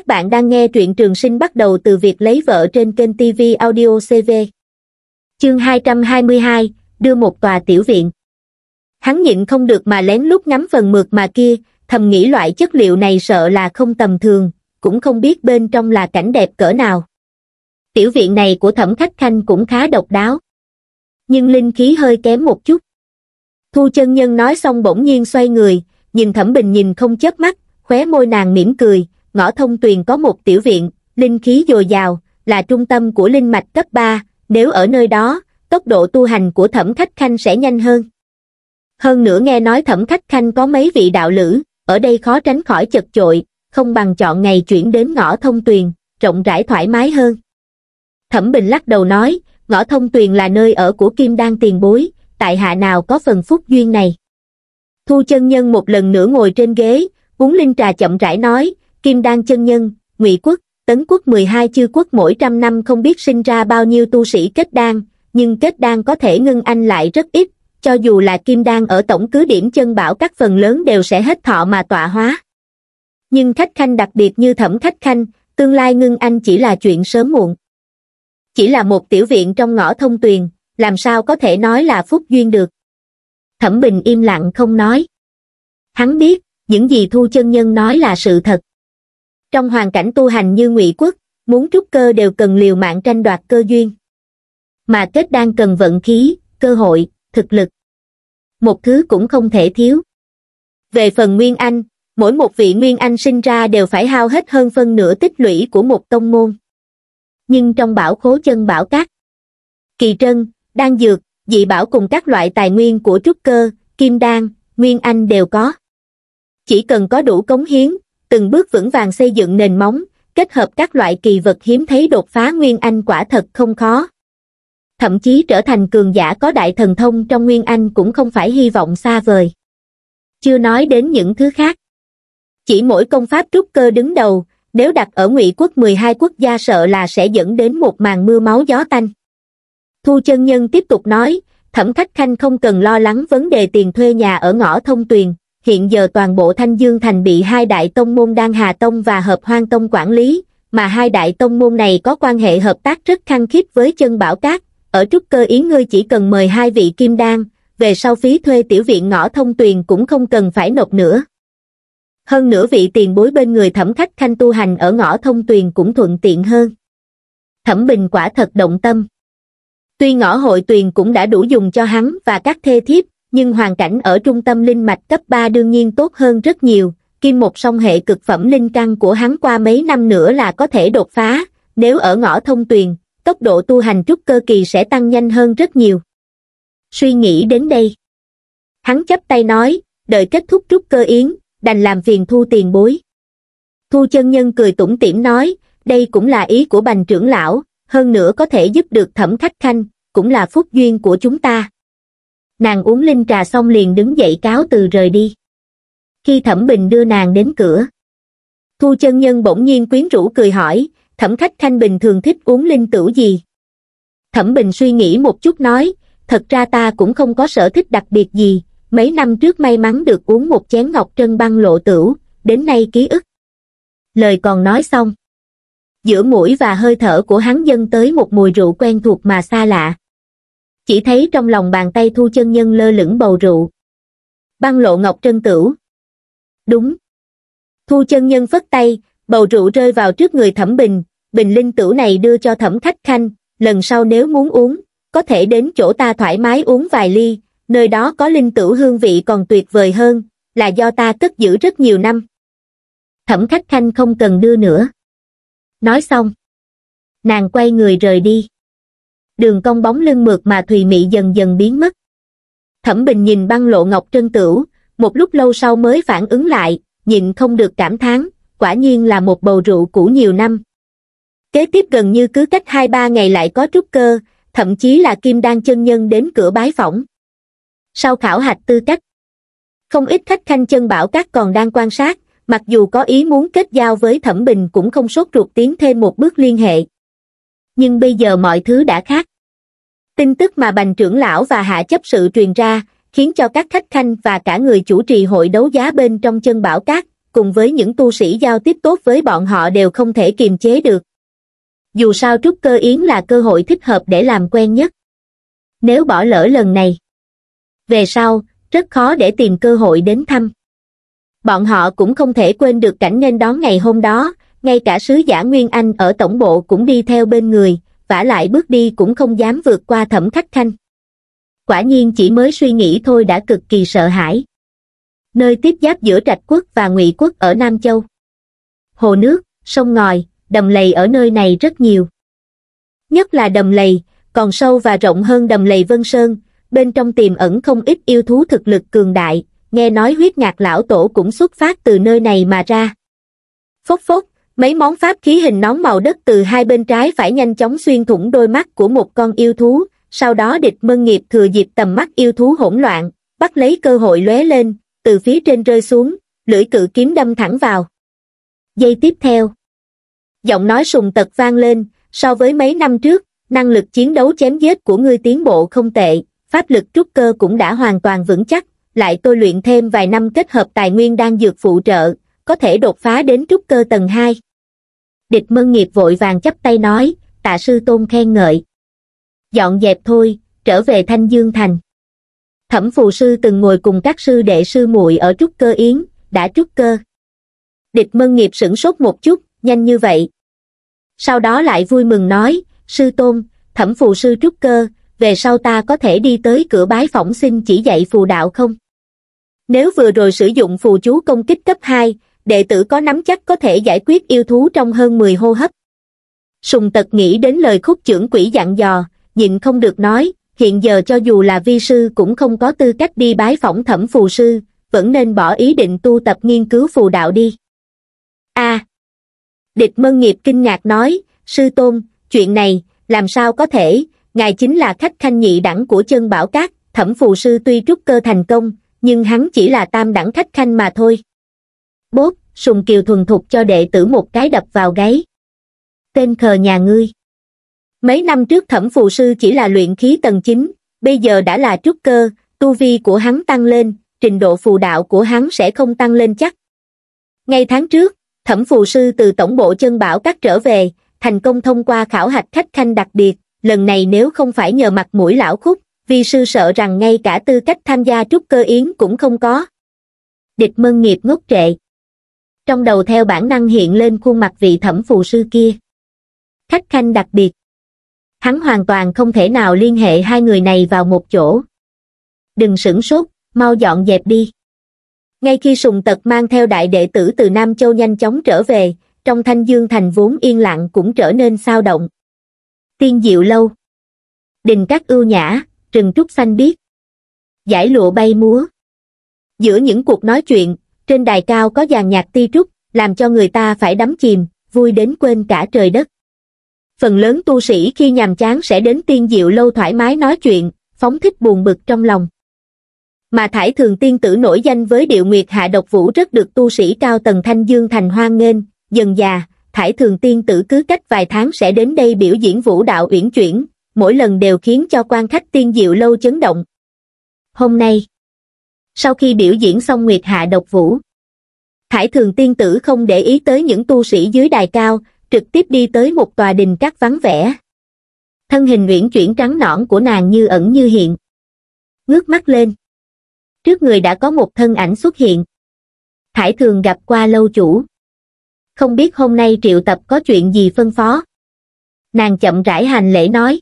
Các bạn đang nghe truyện trường sinh bắt đầu từ việc lấy vợ trên kênh TV Audio CV. Chương 222, đưa một tòa tiểu viện. Hắn nhịn không được mà lén lút ngắm phần mượt mà kia, thầm nghĩ loại chất liệu này sợ là không tầm thường, cũng không biết bên trong là cảnh đẹp cỡ nào. Tiểu viện này của thẩm khách khanh cũng khá độc đáo. Nhưng linh khí hơi kém một chút. Thu chân nhân nói xong bỗng nhiên xoay người, nhìn thẩm bình nhìn không chớp mắt, khóe môi nàng mỉm cười, ngõ thông tuyền có một tiểu viện, linh khí dồi dào, là trung tâm của linh mạch cấp 3, nếu ở nơi đó, tốc độ tu hành của thẩm khách khanh sẽ nhanh hơn. Hơn nữa nghe nói thẩm khách khanh có mấy vị đạo lữ, ở đây khó tránh khỏi chật chội, không bằng chọn ngày chuyển đến ngõ thông tuyền, rộng rãi thoải mái hơn. Thẩm Bình lắc đầu nói, ngõ thông tuyền là nơi ở của Kim Đan tiền bối, tại hạ nào có phần phúc duyên này. Thu chân nhân một lần nữa ngồi trên ghế, uống linh trà chậm rãi nói, Kim Đan Chân Nhân, Ngụy Quốc, Tấn Quốc 12 chư quốc mỗi trăm năm không biết sinh ra bao nhiêu tu sĩ kết đan, nhưng kết đan có thể ngưng anh lại rất ít, cho dù là kim đan ở tổng cứ điểm chân bảo các phần lớn đều sẽ hết thọ mà tọa hóa. Nhưng khách khanh đặc biệt như thẩm khách khanh, tương lai ngưng anh chỉ là chuyện sớm muộn. Chỉ là một tiểu viện trong ngõ thông tuyền, làm sao có thể nói là phúc duyên được. Thẩm Bình im lặng không nói. Hắn biết, những gì Thu Chân Nhân nói là sự thật trong hoàn cảnh tu hành như ngụy quốc muốn trúc cơ đều cần liều mạng tranh đoạt cơ duyên mà kết đang cần vận khí cơ hội thực lực một thứ cũng không thể thiếu về phần nguyên anh mỗi một vị nguyên anh sinh ra đều phải hao hết hơn phân nửa tích lũy của một tông môn nhưng trong bảo khố chân bảo cát kỳ trân đan dược dị bảo cùng các loại tài nguyên của trúc cơ kim đan nguyên anh đều có chỉ cần có đủ cống hiến từng bước vững vàng xây dựng nền móng, kết hợp các loại kỳ vật hiếm thấy đột phá Nguyên Anh quả thật không khó. Thậm chí trở thành cường giả có đại thần thông trong Nguyên Anh cũng không phải hy vọng xa vời. Chưa nói đến những thứ khác. Chỉ mỗi công pháp trúc cơ đứng đầu, nếu đặt ở ngụy quốc 12 quốc gia sợ là sẽ dẫn đến một màn mưa máu gió tanh. Thu chân nhân tiếp tục nói, Thẩm Khách Khanh không cần lo lắng vấn đề tiền thuê nhà ở ngõ thông tuyền, hiện giờ toàn bộ Thanh Dương Thành bị hai đại tông môn Đan Hà Tông và Hợp Hoang Tông quản lý, mà hai đại tông môn này có quan hệ hợp tác rất khăng khít với chân bảo cát. Ở trúc cơ ý ngươi chỉ cần mời hai vị kim đan, về sau phí thuê tiểu viện ngõ thông tuyền cũng không cần phải nộp nữa. Hơn nữa vị tiền bối bên người thẩm khách khanh tu hành ở ngõ thông tuyền cũng thuận tiện hơn. Thẩm bình quả thật động tâm. Tuy ngõ hội tuyền cũng đã đủ dùng cho hắn và các thê thiếp, nhưng hoàn cảnh ở trung tâm linh mạch cấp 3 đương nhiên tốt hơn rất nhiều, kim một song hệ cực phẩm linh căn của hắn qua mấy năm nữa là có thể đột phá, nếu ở ngõ thông tuyền, tốc độ tu hành trúc cơ kỳ sẽ tăng nhanh hơn rất nhiều. Suy nghĩ đến đây. Hắn chấp tay nói, đợi kết thúc trúc cơ yến, đành làm phiền thu tiền bối. Thu chân nhân cười tủm tỉm nói, đây cũng là ý của bành trưởng lão, hơn nữa có thể giúp được thẩm khách khanh, cũng là phúc duyên của chúng ta nàng uống linh trà xong liền đứng dậy cáo từ rời đi. Khi Thẩm Bình đưa nàng đến cửa, Thu chân nhân bỗng nhiên quyến rũ cười hỏi, Thẩm Khách Khanh bình thường thích uống linh tử gì? Thẩm Bình suy nghĩ một chút nói, thật ra ta cũng không có sở thích đặc biệt gì, mấy năm trước may mắn được uống một chén ngọc trân băng lộ tử, đến nay ký ức. Lời còn nói xong. Giữa mũi và hơi thở của hắn dâng tới một mùi rượu quen thuộc mà xa lạ chỉ thấy trong lòng bàn tay thu chân nhân lơ lửng bầu rượu băng lộ ngọc trân tửu đúng thu chân nhân phất tay bầu rượu rơi vào trước người thẩm bình bình linh tửu này đưa cho thẩm khách khanh lần sau nếu muốn uống có thể đến chỗ ta thoải mái uống vài ly nơi đó có linh tửu hương vị còn tuyệt vời hơn là do ta cất giữ rất nhiều năm thẩm khách khanh không cần đưa nữa nói xong nàng quay người rời đi đường cong bóng lưng mượt mà thùy mị dần dần biến mất. Thẩm Bình nhìn băng lộ ngọc trân tửu, một lúc lâu sau mới phản ứng lại, nhìn không được cảm thán, quả nhiên là một bầu rượu cũ nhiều năm. Kế tiếp gần như cứ cách 2-3 ngày lại có trúc cơ, thậm chí là kim đan chân nhân đến cửa bái phỏng. Sau khảo hạch tư cách, không ít khách khanh chân bảo các còn đang quan sát, mặc dù có ý muốn kết giao với Thẩm Bình cũng không sốt ruột tiến thêm một bước liên hệ nhưng bây giờ mọi thứ đã khác tin tức mà bành trưởng lão và hạ chấp sự truyền ra khiến cho các khách khanh và cả người chủ trì hội đấu giá bên trong chân bảo cát cùng với những tu sĩ giao tiếp tốt với bọn họ đều không thể kiềm chế được dù sao trúc cơ yến là cơ hội thích hợp để làm quen nhất nếu bỏ lỡ lần này về sau rất khó để tìm cơ hội đến thăm bọn họ cũng không thể quên được cảnh nên đón ngày hôm đó ngay cả sứ giả Nguyên Anh ở tổng bộ cũng đi theo bên người, vả lại bước đi cũng không dám vượt qua thẩm khắc khanh. Quả nhiên chỉ mới suy nghĩ thôi đã cực kỳ sợ hãi. Nơi tiếp giáp giữa Trạch Quốc và Ngụy Quốc ở Nam Châu. Hồ nước, sông ngòi, đầm lầy ở nơi này rất nhiều. Nhất là đầm lầy, còn sâu và rộng hơn đầm lầy Vân Sơn, bên trong tiềm ẩn không ít yêu thú thực lực cường đại, nghe nói huyết ngạc lão tổ cũng xuất phát từ nơi này mà ra. Phốc phốc, mấy món pháp khí hình nón màu đất từ hai bên trái phải nhanh chóng xuyên thủng đôi mắt của một con yêu thú sau đó địch mân nghiệp thừa dịp tầm mắt yêu thú hỗn loạn bắt lấy cơ hội lóe lên từ phía trên rơi xuống lưỡi cự kiếm đâm thẳng vào giây tiếp theo giọng nói sùng tật vang lên so với mấy năm trước năng lực chiến đấu chém giết của ngươi tiến bộ không tệ pháp lực trúc cơ cũng đã hoàn toàn vững chắc lại tôi luyện thêm vài năm kết hợp tài nguyên đang dược phụ trợ có thể đột phá đến trúc cơ tầng 2 địch mân nghiệp vội vàng chấp tay nói tạ sư tôn khen ngợi dọn dẹp thôi trở về thanh dương thành thẩm phù sư từng ngồi cùng các sư đệ sư muội ở trúc cơ yến đã trúc cơ địch mân nghiệp sửng sốt một chút nhanh như vậy sau đó lại vui mừng nói sư tôn thẩm phù sư trúc cơ về sau ta có thể đi tới cửa bái phỏng xin chỉ dạy phù đạo không nếu vừa rồi sử dụng phù chú công kích cấp hai đệ tử có nắm chắc có thể giải quyết yêu thú trong hơn 10 hô hấp. Sùng tật nghĩ đến lời khúc trưởng quỷ dặn dò, nhịn không được nói, hiện giờ cho dù là vi sư cũng không có tư cách đi bái phỏng thẩm phù sư, vẫn nên bỏ ý định tu tập nghiên cứu phù đạo đi. a Địch mân nghiệp kinh ngạc nói, sư tôn, chuyện này, làm sao có thể, ngài chính là khách khanh nhị đẳng của chân bảo cát, thẩm phù sư tuy trúc cơ thành công, nhưng hắn chỉ là tam đẳng khách khanh mà thôi. Bốp! sùng kiều thuần thục cho đệ tử một cái đập vào gáy. Tên khờ nhà ngươi. Mấy năm trước thẩm phù sư chỉ là luyện khí tầng 9, bây giờ đã là trúc cơ, tu vi của hắn tăng lên, trình độ phù đạo của hắn sẽ không tăng lên chắc. Ngay tháng trước, thẩm phù sư từ tổng bộ chân bảo cắt trở về, thành công thông qua khảo hạch khách khanh đặc biệt, lần này nếu không phải nhờ mặt mũi lão khúc, vi sư sợ rằng ngay cả tư cách tham gia trúc cơ yến cũng không có. Địch mân nghiệp ngốc trệ trong đầu theo bản năng hiện lên khuôn mặt vị thẩm phù sư kia khách khanh đặc biệt hắn hoàn toàn không thể nào liên hệ hai người này vào một chỗ đừng sửng sốt mau dọn dẹp đi ngay khi sùng tật mang theo đại đệ tử từ nam châu nhanh chóng trở về trong thanh dương thành vốn yên lặng cũng trở nên sao động tiên diệu lâu đình các ưu nhã rừng trúc xanh biếc giải lụa bay múa giữa những cuộc nói chuyện trên đài cao có dàn nhạc ti trúc, làm cho người ta phải đắm chìm, vui đến quên cả trời đất. Phần lớn tu sĩ khi nhàm chán sẽ đến tiên diệu lâu thoải mái nói chuyện, phóng thích buồn bực trong lòng. Mà Thải Thường Tiên Tử nổi danh với điệu nguyệt hạ độc vũ rất được tu sĩ cao tầng Thanh Dương thành hoan nghênh, dần già, Thải Thường Tiên Tử cứ cách vài tháng sẽ đến đây biểu diễn vũ đạo uyển chuyển, mỗi lần đều khiến cho quan khách tiên diệu lâu chấn động. Hôm nay, sau khi biểu diễn xong Nguyệt Hạ độc vũ. Hải thường tiên tử không để ý tới những tu sĩ dưới đài cao, trực tiếp đi tới một tòa đình các vắng vẻ. Thân hình nguyễn chuyển trắng nõn của nàng như ẩn như hiện. Ngước mắt lên. Trước người đã có một thân ảnh xuất hiện. Hải thường gặp qua lâu chủ. Không biết hôm nay triệu tập có chuyện gì phân phó. Nàng chậm rãi hành lễ nói.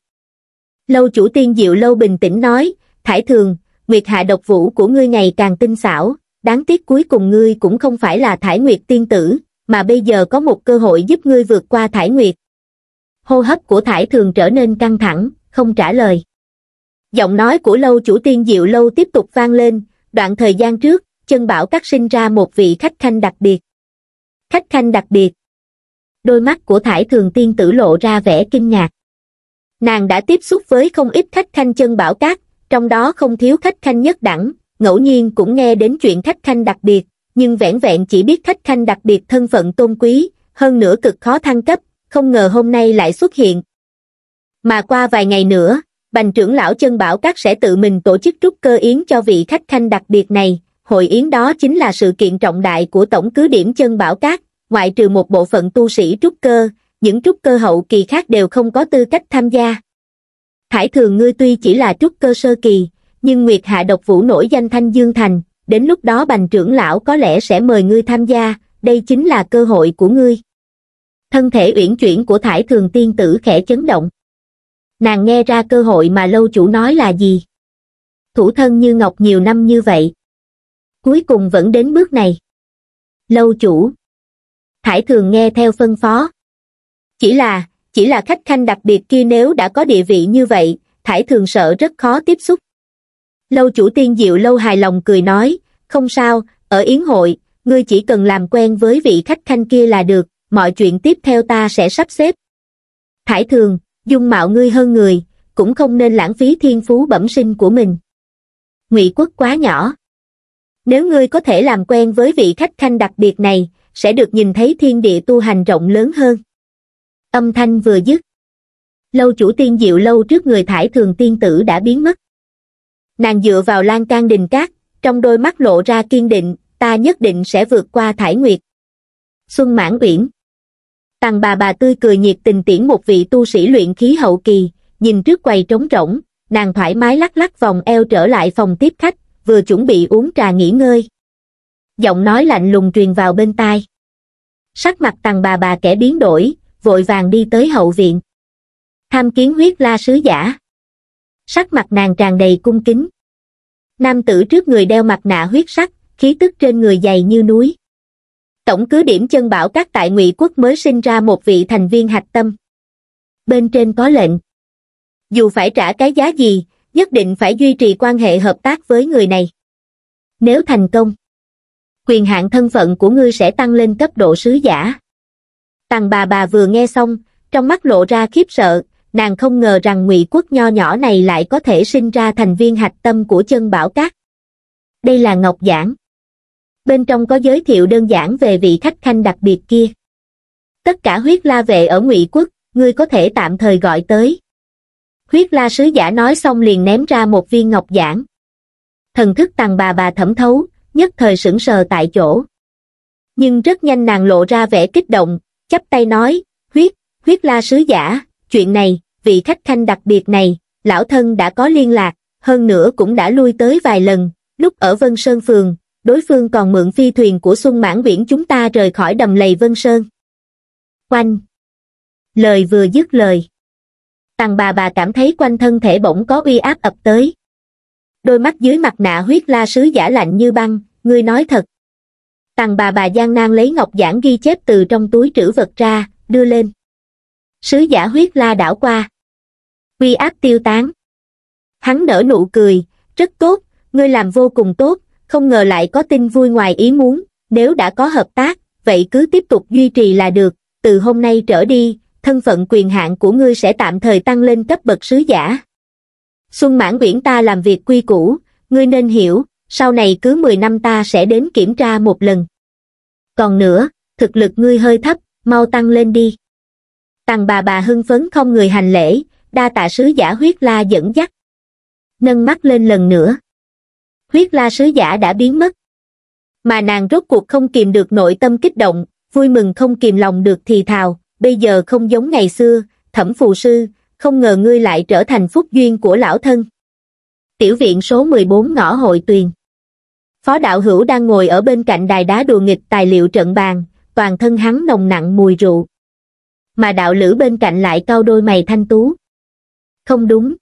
Lâu chủ tiên diệu lâu bình tĩnh nói, Thải thường, Nguyệt Hạ độc vũ của ngươi ngày càng tinh xảo, đáng tiếc cuối cùng ngươi cũng không phải là Thải Nguyệt tiên tử, mà bây giờ có một cơ hội giúp ngươi vượt qua Thải Nguyệt. Hô hấp của Thải thường trở nên căng thẳng, không trả lời. Giọng nói của lâu chủ tiên diệu lâu tiếp tục vang lên, đoạn thời gian trước, chân bảo cắt sinh ra một vị khách khanh đặc biệt. Khách khanh đặc biệt. Đôi mắt của Thải thường tiên tử lộ ra vẻ kinh ngạc. Nàng đã tiếp xúc với không ít khách khanh chân bảo cát, trong đó không thiếu khách khanh nhất đẳng ngẫu nhiên cũng nghe đến chuyện khách khanh đặc biệt nhưng vẻn vẹn chỉ biết khách khanh đặc biệt thân phận tôn quý hơn nữa cực khó thăng cấp không ngờ hôm nay lại xuất hiện mà qua vài ngày nữa bành trưởng lão chân bảo các sẽ tự mình tổ chức trúc cơ yến cho vị khách khanh đặc biệt này hội yến đó chính là sự kiện trọng đại của tổng cứ điểm chân bảo các ngoại trừ một bộ phận tu sĩ trúc cơ những trúc cơ hậu kỳ khác đều không có tư cách tham gia Thải thường ngươi tuy chỉ là trúc cơ sơ kỳ, nhưng Nguyệt Hạ độc vũ nổi danh Thanh Dương Thành, đến lúc đó bành trưởng lão có lẽ sẽ mời ngươi tham gia, đây chính là cơ hội của ngươi. Thân thể uyển chuyển của Thải Thường Tiên Tử khẽ chấn động. Nàng nghe ra cơ hội mà lâu chủ nói là gì? Thủ thân như ngọc nhiều năm như vậy. Cuối cùng vẫn đến bước này. Lâu chủ. Thải Thường nghe theo phân phó. Chỉ là, chỉ là khách khanh đặc biệt kia nếu đã có địa vị như vậy thải thường sợ rất khó tiếp xúc lâu chủ tiên diệu lâu hài lòng cười nói không sao ở yến hội ngươi chỉ cần làm quen với vị khách khanh kia là được mọi chuyện tiếp theo ta sẽ sắp xếp thải thường dung mạo ngươi hơn người cũng không nên lãng phí thiên phú bẩm sinh của mình ngụy quốc quá nhỏ nếu ngươi có thể làm quen với vị khách khanh đặc biệt này sẽ được nhìn thấy thiên địa tu hành rộng lớn hơn Âm thanh vừa dứt. Lâu chủ tiên diệu lâu trước người thải thường tiên tử đã biến mất. Nàng dựa vào lan can đình cát, trong đôi mắt lộ ra kiên định, ta nhất định sẽ vượt qua thải nguyệt. Xuân mãn uyển. Tàng bà bà tươi cười nhiệt tình tiễn một vị tu sĩ luyện khí hậu kỳ, nhìn trước quầy trống rỗng, nàng thoải mái lắc lắc vòng eo trở lại phòng tiếp khách, vừa chuẩn bị uống trà nghỉ ngơi. Giọng nói lạnh lùng truyền vào bên tai. Sắc mặt tàng bà bà kẻ biến đổi, vội vàng đi tới hậu viện. Tham kiến huyết la sứ giả. Sắc mặt nàng tràn đầy cung kính. Nam tử trước người đeo mặt nạ huyết sắc, khí tức trên người dày như núi. Tổng cứ điểm chân bảo các tại ngụy quốc mới sinh ra một vị thành viên hạch tâm. Bên trên có lệnh. Dù phải trả cái giá gì, nhất định phải duy trì quan hệ hợp tác với người này. Nếu thành công, quyền hạn thân phận của ngươi sẽ tăng lên cấp độ sứ giả. Tàng bà bà vừa nghe xong, trong mắt lộ ra khiếp sợ, nàng không ngờ rằng ngụy quốc nho nhỏ này lại có thể sinh ra thành viên hạch tâm của chân bảo cát. Đây là ngọc giảng. Bên trong có giới thiệu đơn giản về vị khách khanh đặc biệt kia. Tất cả huyết la vệ ở ngụy quốc, ngươi có thể tạm thời gọi tới. Huyết la sứ giả nói xong liền ném ra một viên ngọc giảng. Thần thức tàng bà bà thẩm thấu, nhất thời sững sờ tại chỗ. Nhưng rất nhanh nàng lộ ra vẻ kích động, chắp tay nói, huyết, huyết la sứ giả, chuyện này, vị khách khanh đặc biệt này, lão thân đã có liên lạc, hơn nữa cũng đã lui tới vài lần, lúc ở Vân Sơn Phường, đối phương còn mượn phi thuyền của Xuân Mãn Viễn chúng ta rời khỏi đầm lầy Vân Sơn. Quanh Lời vừa dứt lời. Tàng bà bà cảm thấy quanh thân thể bỗng có uy áp ập tới. Đôi mắt dưới mặt nạ huyết la sứ giả lạnh như băng, ngươi nói thật, tàng bà bà gian nan lấy ngọc giản ghi chép từ trong túi trữ vật ra, đưa lên. Sứ giả huyết la đảo qua. Quy áp tiêu tán. Hắn nở nụ cười, rất tốt, ngươi làm vô cùng tốt, không ngờ lại có tin vui ngoài ý muốn, nếu đã có hợp tác, vậy cứ tiếp tục duy trì là được, từ hôm nay trở đi, thân phận quyền hạn của ngươi sẽ tạm thời tăng lên cấp bậc sứ giả. Xuân mãn quyển ta làm việc quy củ, ngươi nên hiểu, sau này cứ 10 năm ta sẽ đến kiểm tra một lần. Còn nữa, thực lực ngươi hơi thấp, mau tăng lên đi. Tằng bà bà hưng phấn không người hành lễ, đa tạ sứ giả huyết la dẫn dắt. Nâng mắt lên lần nữa. Huyết la sứ giả đã biến mất. Mà nàng rốt cuộc không kìm được nội tâm kích động, vui mừng không kìm lòng được thì thào, bây giờ không giống ngày xưa, thẩm phù sư, không ngờ ngươi lại trở thành phúc duyên của lão thân. Tiểu viện số 14 ngõ hội tuyền. Phó đạo hữu đang ngồi ở bên cạnh đài đá đùa nghịch tài liệu trận bàn, toàn thân hắn nồng nặng mùi rượu. Mà đạo lữ bên cạnh lại cau đôi mày thanh tú. Không đúng.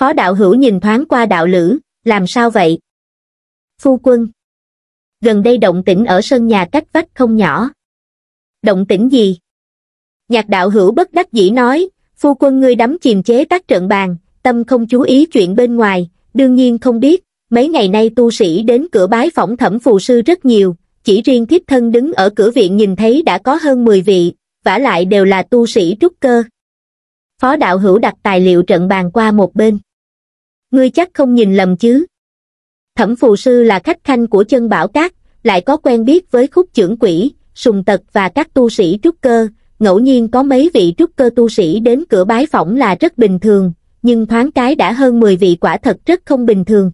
Phó đạo hữu nhìn thoáng qua đạo lữ, làm sao vậy? Phu quân. Gần đây động tĩnh ở sân nhà cách vách không nhỏ. Động tĩnh gì? Nhạc đạo hữu bất đắc dĩ nói, phu quân ngươi đắm chìm chế tác trận bàn, tâm không chú ý chuyện bên ngoài, đương nhiên không biết, Mấy ngày nay tu sĩ đến cửa bái phỏng thẩm phù sư rất nhiều, chỉ riêng thiếp thân đứng ở cửa viện nhìn thấy đã có hơn 10 vị, vả lại đều là tu sĩ trúc cơ. Phó đạo hữu đặt tài liệu trận bàn qua một bên. Ngươi chắc không nhìn lầm chứ. Thẩm phù sư là khách khanh của chân bảo cát, lại có quen biết với khúc trưởng quỷ, sùng tật và các tu sĩ trúc cơ, ngẫu nhiên có mấy vị trúc cơ tu sĩ đến cửa bái phỏng là rất bình thường, nhưng thoáng cái đã hơn 10 vị quả thật rất không bình thường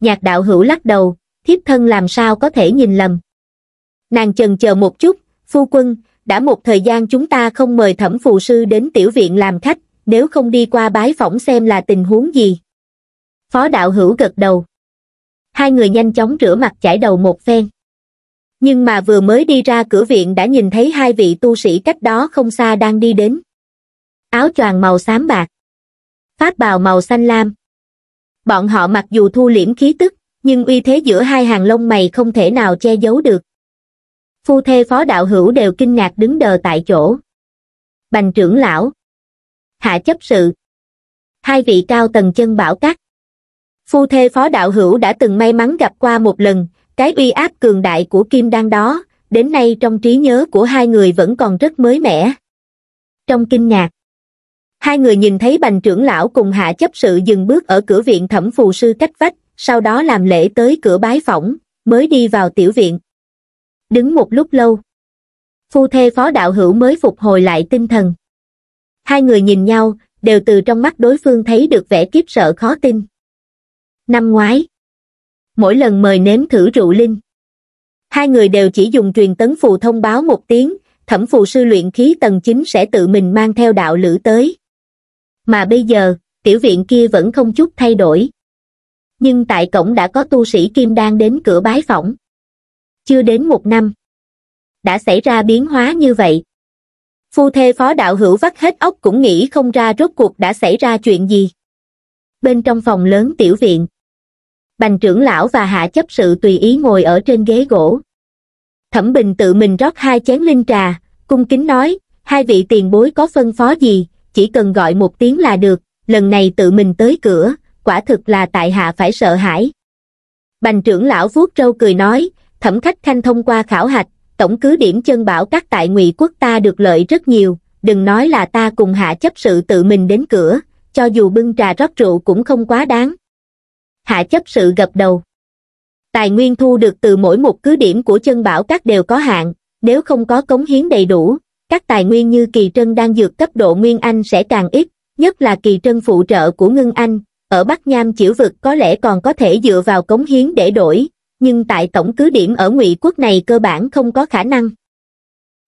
nhạc đạo hữu lắc đầu, thiếp thân làm sao có thể nhìn lầm. Nàng chần chờ một chút, phu quân, đã một thời gian chúng ta không mời thẩm phù sư đến tiểu viện làm khách, nếu không đi qua bái phỏng xem là tình huống gì. Phó đạo hữu gật đầu. Hai người nhanh chóng rửa mặt chải đầu một phen. Nhưng mà vừa mới đi ra cửa viện đã nhìn thấy hai vị tu sĩ cách đó không xa đang đi đến. Áo choàng màu xám bạc. Pháp bào màu xanh lam, bọn họ mặc dù thu liễm khí tức, nhưng uy thế giữa hai hàng lông mày không thể nào che giấu được. Phu thê phó đạo hữu đều kinh ngạc đứng đờ tại chỗ. Bành trưởng lão. Hạ chấp sự. Hai vị cao tầng chân bảo cắt. Phu thê phó đạo hữu đã từng may mắn gặp qua một lần, cái uy áp cường đại của kim Đăng đó, đến nay trong trí nhớ của hai người vẫn còn rất mới mẻ. Trong kinh ngạc, hai người nhìn thấy bành trưởng lão cùng hạ chấp sự dừng bước ở cửa viện thẩm phù sư cách vách sau đó làm lễ tới cửa bái phỏng mới đi vào tiểu viện đứng một lúc lâu phu thê phó đạo hữu mới phục hồi lại tinh thần hai người nhìn nhau đều từ trong mắt đối phương thấy được vẻ kiếp sợ khó tin năm ngoái mỗi lần mời nếm thử rượu linh hai người đều chỉ dùng truyền tấn phù thông báo một tiếng thẩm phù sư luyện khí tầng 9 sẽ tự mình mang theo đạo lữ tới mà bây giờ, tiểu viện kia vẫn không chút thay đổi. Nhưng tại cổng đã có tu sĩ Kim đang đến cửa bái phỏng. Chưa đến một năm, đã xảy ra biến hóa như vậy. Phu thê phó đạo hữu vắt hết óc cũng nghĩ không ra rốt cuộc đã xảy ra chuyện gì. Bên trong phòng lớn tiểu viện, bành trưởng lão và hạ chấp sự tùy ý ngồi ở trên ghế gỗ. Thẩm Bình tự mình rót hai chén linh trà, cung kính nói, hai vị tiền bối có phân phó gì, chỉ cần gọi một tiếng là được, lần này tự mình tới cửa, quả thực là tại hạ phải sợ hãi. Bành trưởng lão vuốt râu cười nói, thẩm khách khanh thông qua khảo hạch, tổng cứ điểm chân bảo các tại ngụy quốc ta được lợi rất nhiều, đừng nói là ta cùng hạ chấp sự tự mình đến cửa, cho dù bưng trà rót rượu cũng không quá đáng. Hạ chấp sự gập đầu. Tài nguyên thu được từ mỗi một cứ điểm của chân bảo các đều có hạn, nếu không có cống hiến đầy đủ, các tài nguyên như kỳ trân đang dược cấp độ Nguyên Anh sẽ càng ít, nhất là kỳ trân phụ trợ của ngưng Anh, ở Bắc Nham chiểu vực có lẽ còn có thể dựa vào cống hiến để đổi, nhưng tại tổng cứ điểm ở ngụy quốc này cơ bản không có khả năng.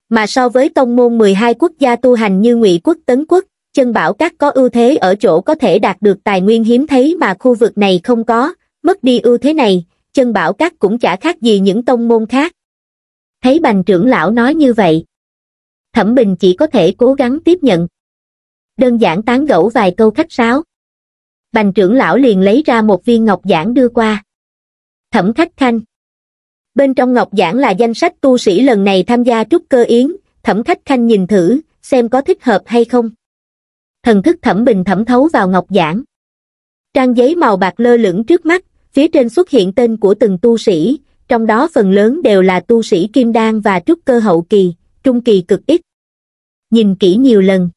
Mà so với tông môn 12 quốc gia tu hành như ngụy quốc tấn quốc, chân bảo các có ưu thế ở chỗ có thể đạt được tài nguyên hiếm thấy mà khu vực này không có, mất đi ưu thế này, chân bảo các cũng chả khác gì những tông môn khác. Thấy bành trưởng lão nói như vậy, thẩm bình chỉ có thể cố gắng tiếp nhận đơn giản tán gẫu vài câu khách sáo bành trưởng lão liền lấy ra một viên ngọc giản đưa qua thẩm khách khanh bên trong ngọc giản là danh sách tu sĩ lần này tham gia trúc cơ yến thẩm khách khanh nhìn thử xem có thích hợp hay không thần thức thẩm bình thẩm thấu vào ngọc giản trang giấy màu bạc lơ lửng trước mắt phía trên xuất hiện tên của từng tu sĩ trong đó phần lớn đều là tu sĩ kim đan và trúc cơ hậu kỳ trung kỳ cực ít. Nhìn kỹ nhiều lần.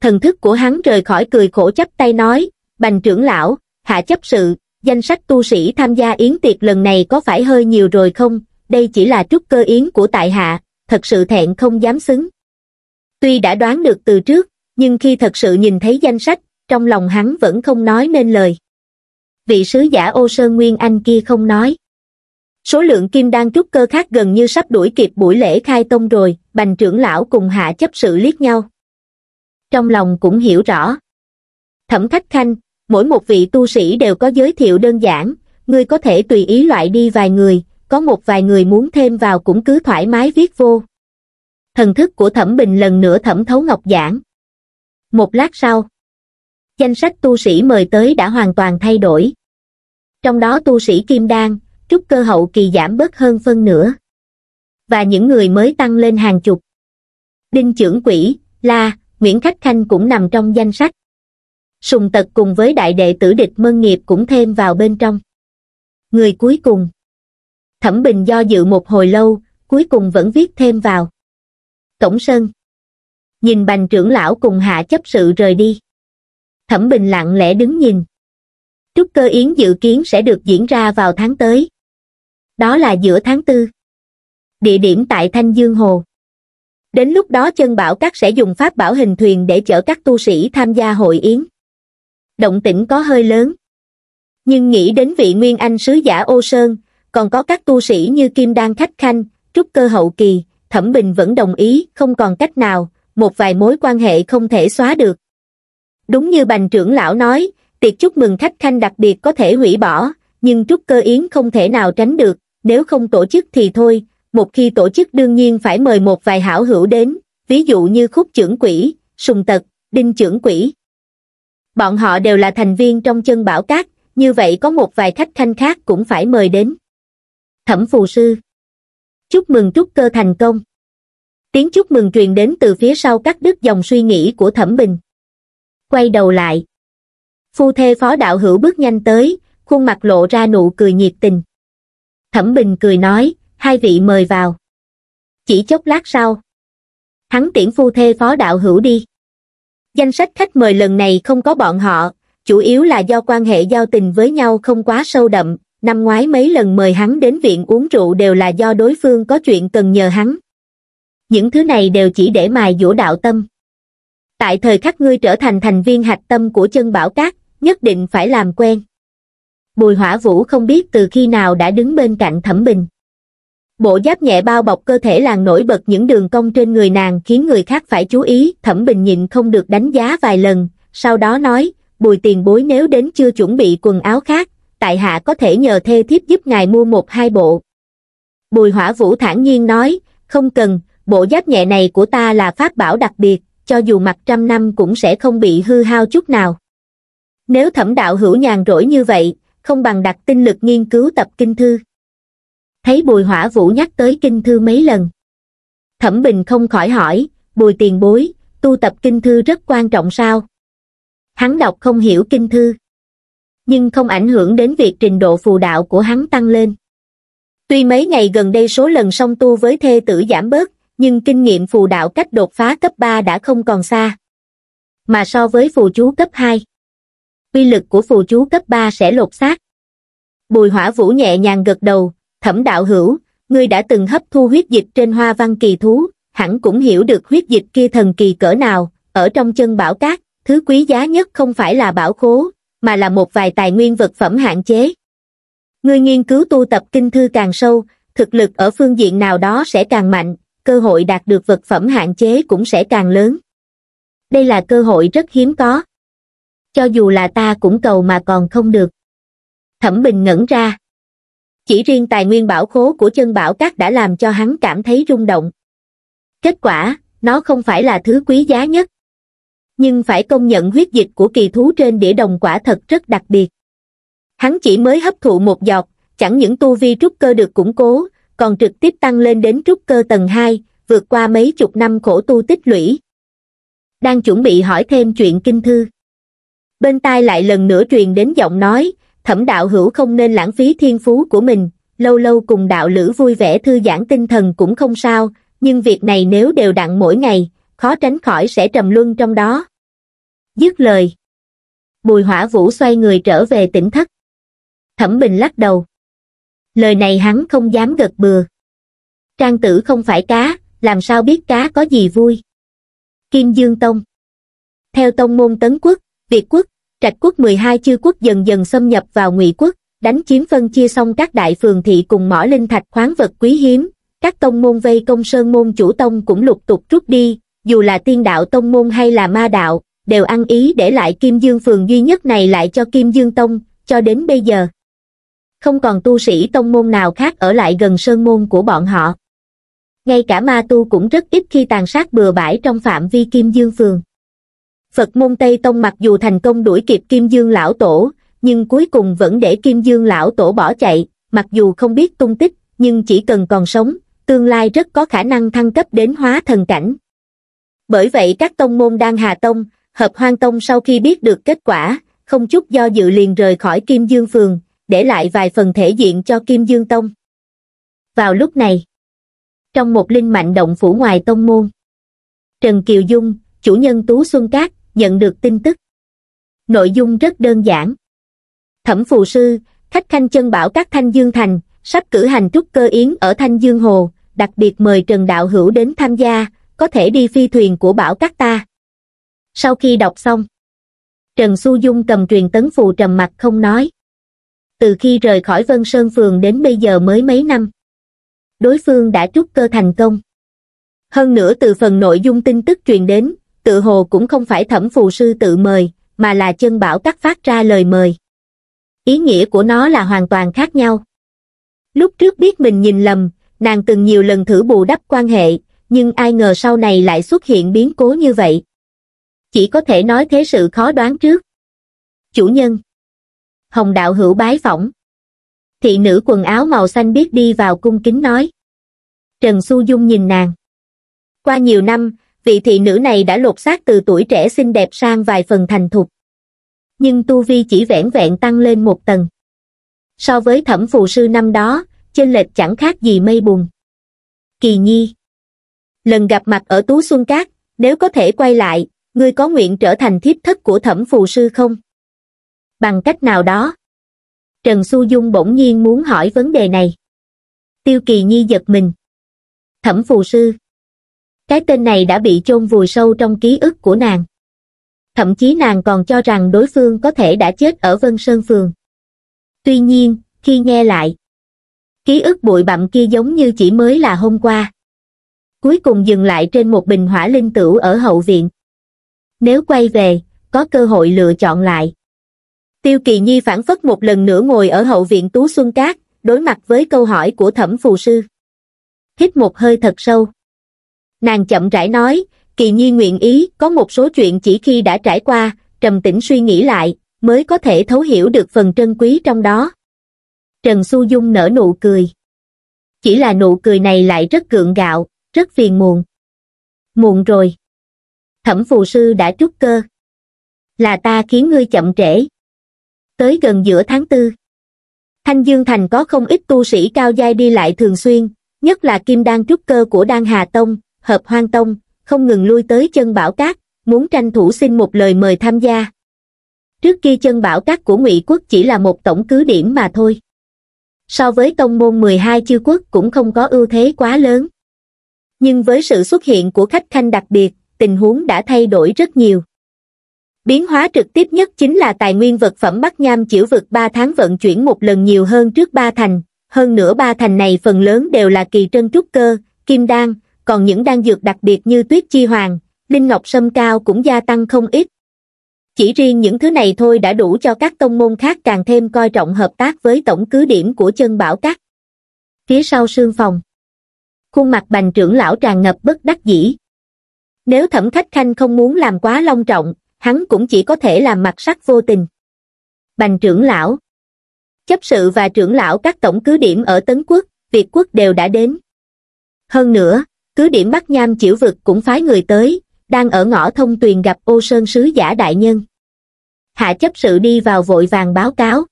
Thần thức của hắn rời khỏi cười khổ chấp tay nói, bành trưởng lão, hạ chấp sự, danh sách tu sĩ tham gia yến tiệc lần này có phải hơi nhiều rồi không? Đây chỉ là trúc cơ yến của tại hạ, thật sự thẹn không dám xứng. Tuy đã đoán được từ trước, nhưng khi thật sự nhìn thấy danh sách, trong lòng hắn vẫn không nói nên lời. Vị sứ giả ô sơn Nguyên Anh kia không nói số lượng kim đan trúc cơ khác gần như sắp đuổi kịp buổi lễ khai tông rồi bành trưởng lão cùng hạ chấp sự liếc nhau trong lòng cũng hiểu rõ thẩm khách khanh mỗi một vị tu sĩ đều có giới thiệu đơn giản ngươi có thể tùy ý loại đi vài người có một vài người muốn thêm vào cũng cứ thoải mái viết vô thần thức của thẩm bình lần nữa thẩm thấu ngọc giảng một lát sau danh sách tu sĩ mời tới đã hoàn toàn thay đổi trong đó tu sĩ kim đan trúc cơ hậu kỳ giảm bớt hơn phân nửa. Và những người mới tăng lên hàng chục. Đinh trưởng quỷ, La, Nguyễn Khách Khanh cũng nằm trong danh sách. Sùng tật cùng với đại đệ tử địch mân nghiệp cũng thêm vào bên trong. Người cuối cùng. Thẩm Bình do dự một hồi lâu, cuối cùng vẫn viết thêm vào. Cổng Sơn. Nhìn bành trưởng lão cùng hạ chấp sự rời đi. Thẩm Bình lặng lẽ đứng nhìn. Trúc cơ yến dự kiến sẽ được diễn ra vào tháng tới đó là giữa tháng tư địa điểm tại thanh dương hồ đến lúc đó chân bảo các sẽ dùng pháp bảo hình thuyền để chở các tu sĩ tham gia hội yến động tĩnh có hơi lớn nhưng nghĩ đến vị nguyên anh sứ giả ô sơn còn có các tu sĩ như kim đan khách khanh trúc cơ hậu kỳ thẩm bình vẫn đồng ý không còn cách nào một vài mối quan hệ không thể xóa được đúng như bành trưởng lão nói tiệc chúc mừng khách khanh đặc biệt có thể hủy bỏ nhưng trúc cơ yến không thể nào tránh được nếu không tổ chức thì thôi, một khi tổ chức đương nhiên phải mời một vài hảo hữu đến, ví dụ như khúc trưởng quỷ, sùng tật, đinh trưởng quỷ. Bọn họ đều là thành viên trong chân bảo cát, như vậy có một vài khách khanh khác cũng phải mời đến. Thẩm phù sư Chúc mừng trúc cơ thành công. Tiếng chúc mừng truyền đến từ phía sau các đứt dòng suy nghĩ của Thẩm Bình. Quay đầu lại. Phu thê phó đạo hữu bước nhanh tới, khuôn mặt lộ ra nụ cười nhiệt tình. Thẩm Bình cười nói, hai vị mời vào. Chỉ chốc lát sau, hắn tiễn phu thê phó đạo hữu đi. Danh sách khách mời lần này không có bọn họ, chủ yếu là do quan hệ giao tình với nhau không quá sâu đậm, năm ngoái mấy lần mời hắn đến viện uống rượu đều là do đối phương có chuyện cần nhờ hắn. Những thứ này đều chỉ để mài dũa đạo tâm. Tại thời khắc ngươi trở thành thành viên hạch tâm của chân bảo cát, nhất định phải làm quen. Bùi Hỏa Vũ không biết từ khi nào đã đứng bên cạnh Thẩm Bình. Bộ giáp nhẹ bao bọc cơ thể làng nổi bật những đường cong trên người nàng khiến người khác phải chú ý, Thẩm Bình nhịn không được đánh giá vài lần, sau đó nói, Bùi tiền bối nếu đến chưa chuẩn bị quần áo khác, tại hạ có thể nhờ thê thiếp giúp ngài mua một hai bộ. Bùi Hỏa Vũ thản nhiên nói, không cần, bộ giáp nhẹ này của ta là pháp bảo đặc biệt, cho dù mặc trăm năm cũng sẽ không bị hư hao chút nào. Nếu thẩm đạo hữu nhàn rỗi như vậy, không bằng đặt tinh lực nghiên cứu tập kinh thư thấy bùi hỏa vũ nhắc tới kinh thư mấy lần thẩm bình không khỏi hỏi bùi tiền bối tu tập kinh thư rất quan trọng sao hắn đọc không hiểu kinh thư nhưng không ảnh hưởng đến việc trình độ phù đạo của hắn tăng lên tuy mấy ngày gần đây số lần song tu với thê tử giảm bớt nhưng kinh nghiệm phù đạo cách đột phá cấp ba đã không còn xa mà so với phù chú cấp hai uy lực của phù chú cấp 3 sẽ lột xác. Bùi hỏa vũ nhẹ nhàng gật đầu, thẩm đạo hữu, ngươi đã từng hấp thu huyết dịch trên hoa văn kỳ thú, hẳn cũng hiểu được huyết dịch kia thần kỳ cỡ nào, ở trong chân bảo cát, thứ quý giá nhất không phải là bảo khố, mà là một vài tài nguyên vật phẩm hạn chế. Ngươi nghiên cứu tu tập kinh thư càng sâu, thực lực ở phương diện nào đó sẽ càng mạnh, cơ hội đạt được vật phẩm hạn chế cũng sẽ càng lớn. Đây là cơ hội rất hiếm có cho dù là ta cũng cầu mà còn không được thẩm bình ngẩn ra chỉ riêng tài nguyên bảo khố của chân bảo các đã làm cho hắn cảm thấy rung động kết quả nó không phải là thứ quý giá nhất nhưng phải công nhận huyết dịch của kỳ thú trên đĩa đồng quả thật rất đặc biệt hắn chỉ mới hấp thụ một giọt chẳng những tu vi trúc cơ được củng cố còn trực tiếp tăng lên đến trúc cơ tầng hai vượt qua mấy chục năm khổ tu tích lũy đang chuẩn bị hỏi thêm chuyện kinh thư bên tai lại lần nữa truyền đến giọng nói, thẩm đạo hữu không nên lãng phí thiên phú của mình, lâu lâu cùng đạo lữ vui vẻ thư giãn tinh thần cũng không sao, nhưng việc này nếu đều đặn mỗi ngày, khó tránh khỏi sẽ trầm luân trong đó. Dứt lời. Bùi hỏa vũ xoay người trở về tỉnh thất. Thẩm bình lắc đầu. Lời này hắn không dám gật bừa. Trang tử không phải cá, làm sao biết cá có gì vui. Kim Dương Tông Theo tông môn Tấn Quốc, việt quốc trạch quốc mười hai chư quốc dần dần xâm nhập vào ngụy quốc đánh chiếm phân chia xong các đại phường thị cùng mỏ linh thạch khoáng vật quý hiếm các tông môn vây công sơn môn chủ tông cũng lục tục rút đi dù là tiên đạo tông môn hay là ma đạo đều ăn ý để lại kim dương phường duy nhất này lại cho kim dương tông cho đến bây giờ không còn tu sĩ tông môn nào khác ở lại gần sơn môn của bọn họ ngay cả ma tu cũng rất ít khi tàn sát bừa bãi trong phạm vi kim dương phường phật môn tây tông mặc dù thành công đuổi kịp kim dương lão tổ nhưng cuối cùng vẫn để kim dương lão tổ bỏ chạy mặc dù không biết tung tích nhưng chỉ cần còn sống tương lai rất có khả năng thăng cấp đến hóa thần cảnh bởi vậy các tông môn đan hà tông hợp hoang tông sau khi biết được kết quả không chút do dự liền rời khỏi kim dương phường để lại vài phần thể diện cho kim dương tông vào lúc này trong một linh mạnh động phủ ngoài tông môn trần kiều dung chủ nhân tú xuân cát nhận được tin tức. Nội dung rất đơn giản. Thẩm phù sư, khách Thanh Chân Bảo các Thanh Dương Thành, sắp cử hành trúc cơ yến ở Thanh Dương Hồ, đặc biệt mời Trần Đạo Hữu đến tham gia, có thể đi phi thuyền của bảo các ta. Sau khi đọc xong, Trần Xu Dung cầm truyền tấn phù trầm mặt không nói. Từ khi rời khỏi Vân Sơn Phường đến bây giờ mới mấy năm, đối phương đã trúc cơ thành công. Hơn nữa từ phần nội dung tin tức truyền đến, tự hồ cũng không phải thẩm phù sư tự mời, mà là chân bảo cắt phát ra lời mời. Ý nghĩa của nó là hoàn toàn khác nhau. Lúc trước biết mình nhìn lầm, nàng từng nhiều lần thử bù đắp quan hệ, nhưng ai ngờ sau này lại xuất hiện biến cố như vậy. Chỉ có thể nói thế sự khó đoán trước. Chủ nhân Hồng đạo hữu bái phỏng Thị nữ quần áo màu xanh biết đi vào cung kính nói. Trần Xu Dung nhìn nàng. Qua nhiều năm, vị thị nữ này đã lột xác từ tuổi trẻ xinh đẹp sang vài phần thành thục. Nhưng tu vi chỉ vẻn vẹn tăng lên một tầng. So với thẩm phù sư năm đó, chênh lệch chẳng khác gì mây bùn. Kỳ nhi Lần gặp mặt ở Tú Xuân Cát, nếu có thể quay lại, ngươi có nguyện trở thành thiếp thất của thẩm phù sư không? Bằng cách nào đó? Trần Xu Dung bỗng nhiên muốn hỏi vấn đề này. Tiêu Kỳ Nhi giật mình. Thẩm phù sư cái tên này đã bị chôn vùi sâu trong ký ức của nàng. Thậm chí nàng còn cho rằng đối phương có thể đã chết ở Vân Sơn Phường. Tuy nhiên, khi nghe lại, ký ức bụi bặm kia giống như chỉ mới là hôm qua. Cuối cùng dừng lại trên một bình hỏa linh tửu ở hậu viện. Nếu quay về, có cơ hội lựa chọn lại. Tiêu Kỳ Nhi phản phất một lần nữa ngồi ở hậu viện Tú Xuân Cát, đối mặt với câu hỏi của thẩm phù sư. Hít một hơi thật sâu nàng chậm rãi nói kỳ nhi nguyện ý có một số chuyện chỉ khi đã trải qua trầm tĩnh suy nghĩ lại mới có thể thấu hiểu được phần trân quý trong đó trần xu dung nở nụ cười chỉ là nụ cười này lại rất gượng gạo rất phiền muộn muộn rồi thẩm phù sư đã trút cơ là ta khiến ngươi chậm trễ tới gần giữa tháng tư thanh dương thành có không ít tu sĩ cao giai đi lại thường xuyên nhất là kim đan trúc cơ của đan hà tông hợp hoang tông không ngừng lui tới chân bảo cát muốn tranh thủ xin một lời mời tham gia trước kia chân bảo cát của ngụy quốc chỉ là một tổng cứ điểm mà thôi so với tông môn 12 chư quốc cũng không có ưu thế quá lớn nhưng với sự xuất hiện của khách khanh đặc biệt tình huống đã thay đổi rất nhiều biến hóa trực tiếp nhất chính là tài nguyên vật phẩm bắc nham chịu vực ba tháng vận chuyển một lần nhiều hơn trước ba thành hơn nữa ba thành này phần lớn đều là kỳ trân trúc cơ kim đan còn những đan dược đặc biệt như tuyết chi hoàng, linh ngọc sâm cao cũng gia tăng không ít. Chỉ riêng những thứ này thôi đã đủ cho các tông môn khác càng thêm coi trọng hợp tác với tổng cứ điểm của chân bảo các. Phía sau sương phòng, khuôn mặt bành trưởng lão tràn ngập bất đắc dĩ. Nếu thẩm khách khanh không muốn làm quá long trọng, hắn cũng chỉ có thể làm mặt sắc vô tình. Bành trưởng lão Chấp sự và trưởng lão các tổng cứ điểm ở Tấn Quốc, Việt Quốc đều đã đến. Hơn nữa, cứ điểm bắt nham chịu vực cũng phái người tới đang ở ngõ thông tuyền gặp ô sơn sứ giả đại nhân hạ chấp sự đi vào vội vàng báo cáo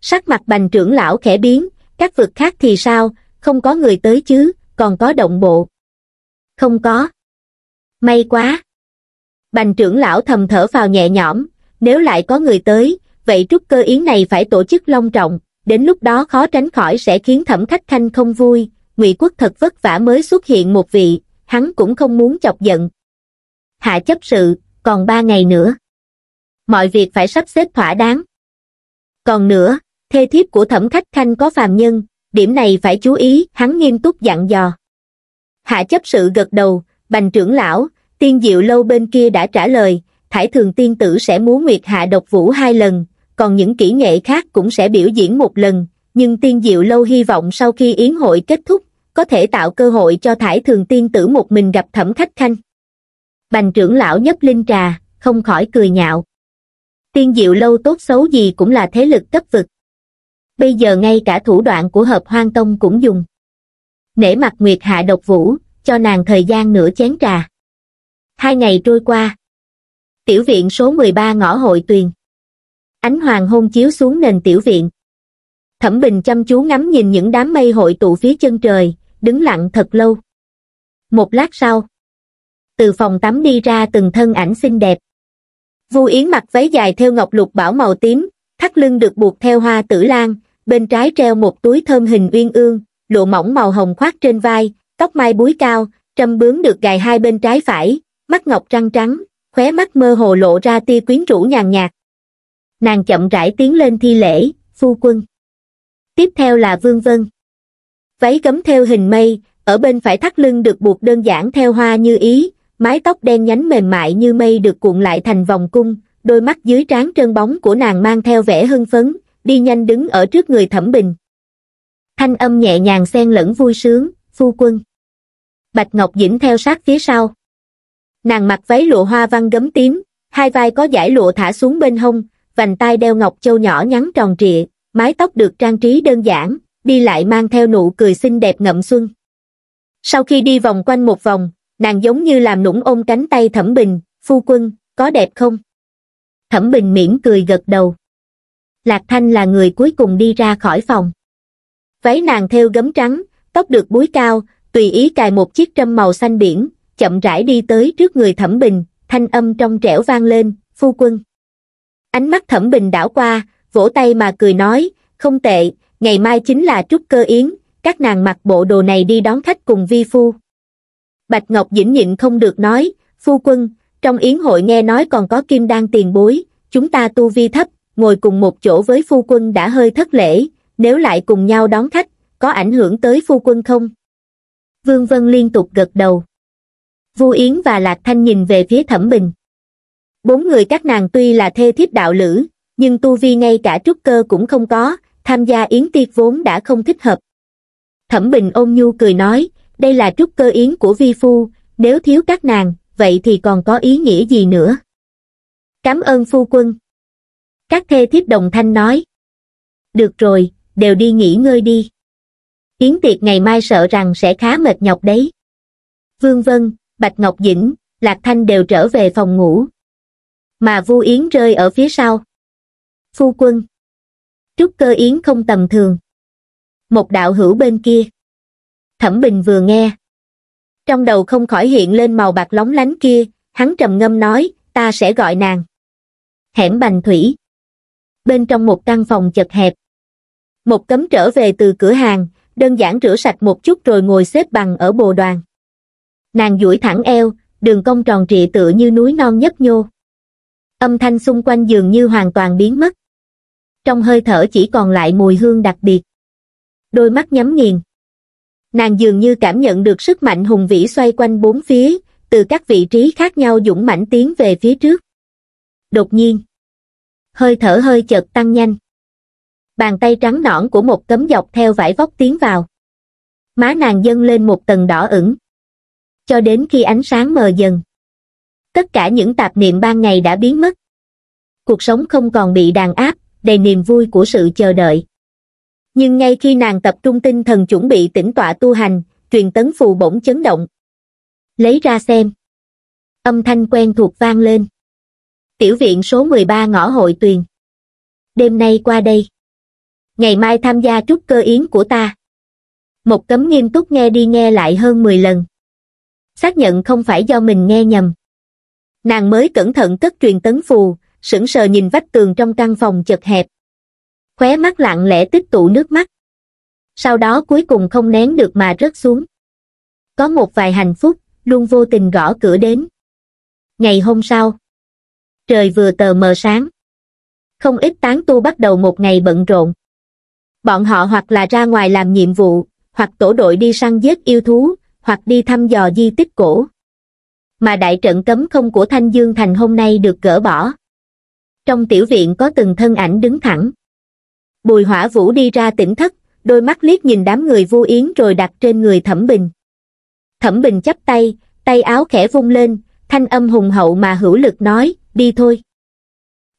sắc mặt bành trưởng lão khẽ biến các vực khác thì sao không có người tới chứ còn có động bộ không có may quá bành trưởng lão thầm thở vào nhẹ nhõm nếu lại có người tới vậy trúc cơ yến này phải tổ chức long trọng đến lúc đó khó tránh khỏi sẽ khiến thẩm khách thanh không vui ngụy quốc thật vất vả mới xuất hiện một vị hắn cũng không muốn chọc giận hạ chấp sự còn ba ngày nữa mọi việc phải sắp xếp thỏa đáng còn nữa thê thiếp của thẩm khách khanh có phàm nhân điểm này phải chú ý hắn nghiêm túc dặn dò hạ chấp sự gật đầu bành trưởng lão tiên diệu lâu bên kia đã trả lời thải thường tiên tử sẽ múa nguyệt hạ độc vũ hai lần còn những kỹ nghệ khác cũng sẽ biểu diễn một lần nhưng tiên diệu lâu hy vọng sau khi yến hội kết thúc có thể tạo cơ hội cho thải thường tiên tử một mình gặp thẩm khách khanh bành trưởng lão nhấp linh trà không khỏi cười nhạo tiên diệu lâu tốt xấu gì cũng là thế lực cấp vực bây giờ ngay cả thủ đoạn của hợp hoang tông cũng dùng nể mặt nguyệt hạ độc vũ cho nàng thời gian nửa chén trà hai ngày trôi qua tiểu viện số 13 ngõ hội tuyền ánh hoàng hôn chiếu xuống nền tiểu viện thẩm bình chăm chú ngắm nhìn những đám mây hội tụ phía chân trời đứng lặng thật lâu một lát sau từ phòng tắm đi ra từng thân ảnh xinh đẹp vu yến mặc váy dài theo ngọc lục bảo màu tím thắt lưng được buộc theo hoa tử lan bên trái treo một túi thơm hình uyên ương lụa mỏng màu hồng khoác trên vai tóc mai búi cao trâm bướm được gài hai bên trái phải mắt ngọc trăng trắng khóe mắt mơ hồ lộ ra tia quyến rũ nhàn nhạt nàng chậm rãi tiến lên thi lễ phu quân tiếp theo là vương vân váy gấm theo hình mây ở bên phải thắt lưng được buộc đơn giản theo hoa như ý mái tóc đen nhánh mềm mại như mây được cuộn lại thành vòng cung đôi mắt dưới trán trơn bóng của nàng mang theo vẻ hưng phấn đi nhanh đứng ở trước người thẩm bình thanh âm nhẹ nhàng xen lẫn vui sướng phu quân bạch ngọc dĩnh theo sát phía sau nàng mặc váy lụa hoa văn gấm tím hai vai có giải lụa thả xuống bên hông vành tay đeo ngọc châu nhỏ nhắn tròn trịa mái tóc được trang trí đơn giản, đi lại mang theo nụ cười xinh đẹp ngậm xuân. Sau khi đi vòng quanh một vòng, nàng giống như làm nũng ôm cánh tay Thẩm Bình, phu quân, có đẹp không? Thẩm Bình mỉm cười gật đầu. Lạc Thanh là người cuối cùng đi ra khỏi phòng. Váy nàng theo gấm trắng, tóc được búi cao, tùy ý cài một chiếc trâm màu xanh biển, chậm rãi đi tới trước người Thẩm Bình, thanh âm trong trẻo vang lên, phu quân. Ánh mắt Thẩm Bình đảo qua, vỗ tay mà cười nói, không tệ, ngày mai chính là trúc cơ yến, các nàng mặc bộ đồ này đi đón khách cùng vi phu. Bạch Ngọc Dĩnh nhịn không được nói, phu quân, trong yến hội nghe nói còn có kim đan tiền bối, chúng ta tu vi thấp, ngồi cùng một chỗ với phu quân đã hơi thất lễ, nếu lại cùng nhau đón khách, có ảnh hưởng tới phu quân không? Vương Vân liên tục gật đầu. Vu Yến và Lạc Thanh nhìn về phía Thẩm Bình. Bốn người các nàng tuy là thê thiếp đạo lữ, nhưng tu vi ngay cả trúc cơ cũng không có tham gia yến tiệc vốn đã không thích hợp thẩm bình ôn nhu cười nói đây là trúc cơ yến của vi phu nếu thiếu các nàng vậy thì còn có ý nghĩa gì nữa cảm ơn phu quân các thê thiếp đồng thanh nói được rồi đều đi nghỉ ngơi đi yến tiệc ngày mai sợ rằng sẽ khá mệt nhọc đấy vương vân bạch ngọc dĩnh lạc thanh đều trở về phòng ngủ mà vu yến rơi ở phía sau phu quân trúc cơ yến không tầm thường một đạo hữu bên kia thẩm bình vừa nghe trong đầu không khỏi hiện lên màu bạc lóng lánh kia hắn trầm ngâm nói ta sẽ gọi nàng hẻm bành thủy bên trong một căn phòng chật hẹp một cấm trở về từ cửa hàng đơn giản rửa sạch một chút rồi ngồi xếp bằng ở bồ đoàn nàng duỗi thẳng eo đường cong tròn trịa tựa như núi non nhấp nhô âm thanh xung quanh dường như hoàn toàn biến mất trong hơi thở chỉ còn lại mùi hương đặc biệt. Đôi mắt nhắm nghiền. Nàng dường như cảm nhận được sức mạnh hùng vĩ xoay quanh bốn phía, từ các vị trí khác nhau dũng mãnh tiến về phía trước. Đột nhiên, hơi thở hơi chợt tăng nhanh. Bàn tay trắng nõn của một cấm dọc theo vải vóc tiến vào. Má nàng dâng lên một tầng đỏ ửng. Cho đến khi ánh sáng mờ dần. Tất cả những tạp niệm ban ngày đã biến mất. Cuộc sống không còn bị đàn áp, đầy niềm vui của sự chờ đợi. Nhưng ngay khi nàng tập trung tinh thần chuẩn bị tĩnh tọa tu hành, truyền tấn phù bỗng chấn động. Lấy ra xem. Âm thanh quen thuộc vang lên. Tiểu viện số 13 ngõ hội tuyền. Đêm nay qua đây. Ngày mai tham gia trúc cơ yến của ta. Một cấm nghiêm túc nghe đi nghe lại hơn 10 lần. Xác nhận không phải do mình nghe nhầm. Nàng mới cẩn thận cất truyền tấn phù, sững sờ nhìn vách tường trong căn phòng chật hẹp khóe mắt lặng lẽ tích tụ nước mắt sau đó cuối cùng không nén được mà rớt xuống có một vài hạnh phúc luôn vô tình gõ cửa đến ngày hôm sau trời vừa tờ mờ sáng không ít tán tu bắt đầu một ngày bận rộn bọn họ hoặc là ra ngoài làm nhiệm vụ hoặc tổ đội đi săn giết yêu thú hoặc đi thăm dò di tích cổ mà đại trận cấm không của Thanh Dương Thành hôm nay được gỡ bỏ trong tiểu viện có từng thân ảnh đứng thẳng bùi hỏa vũ đi ra tỉnh thất đôi mắt liếc nhìn đám người vu yến rồi đặt trên người thẩm bình thẩm bình chắp tay tay áo khẽ vung lên thanh âm hùng hậu mà hữu lực nói đi thôi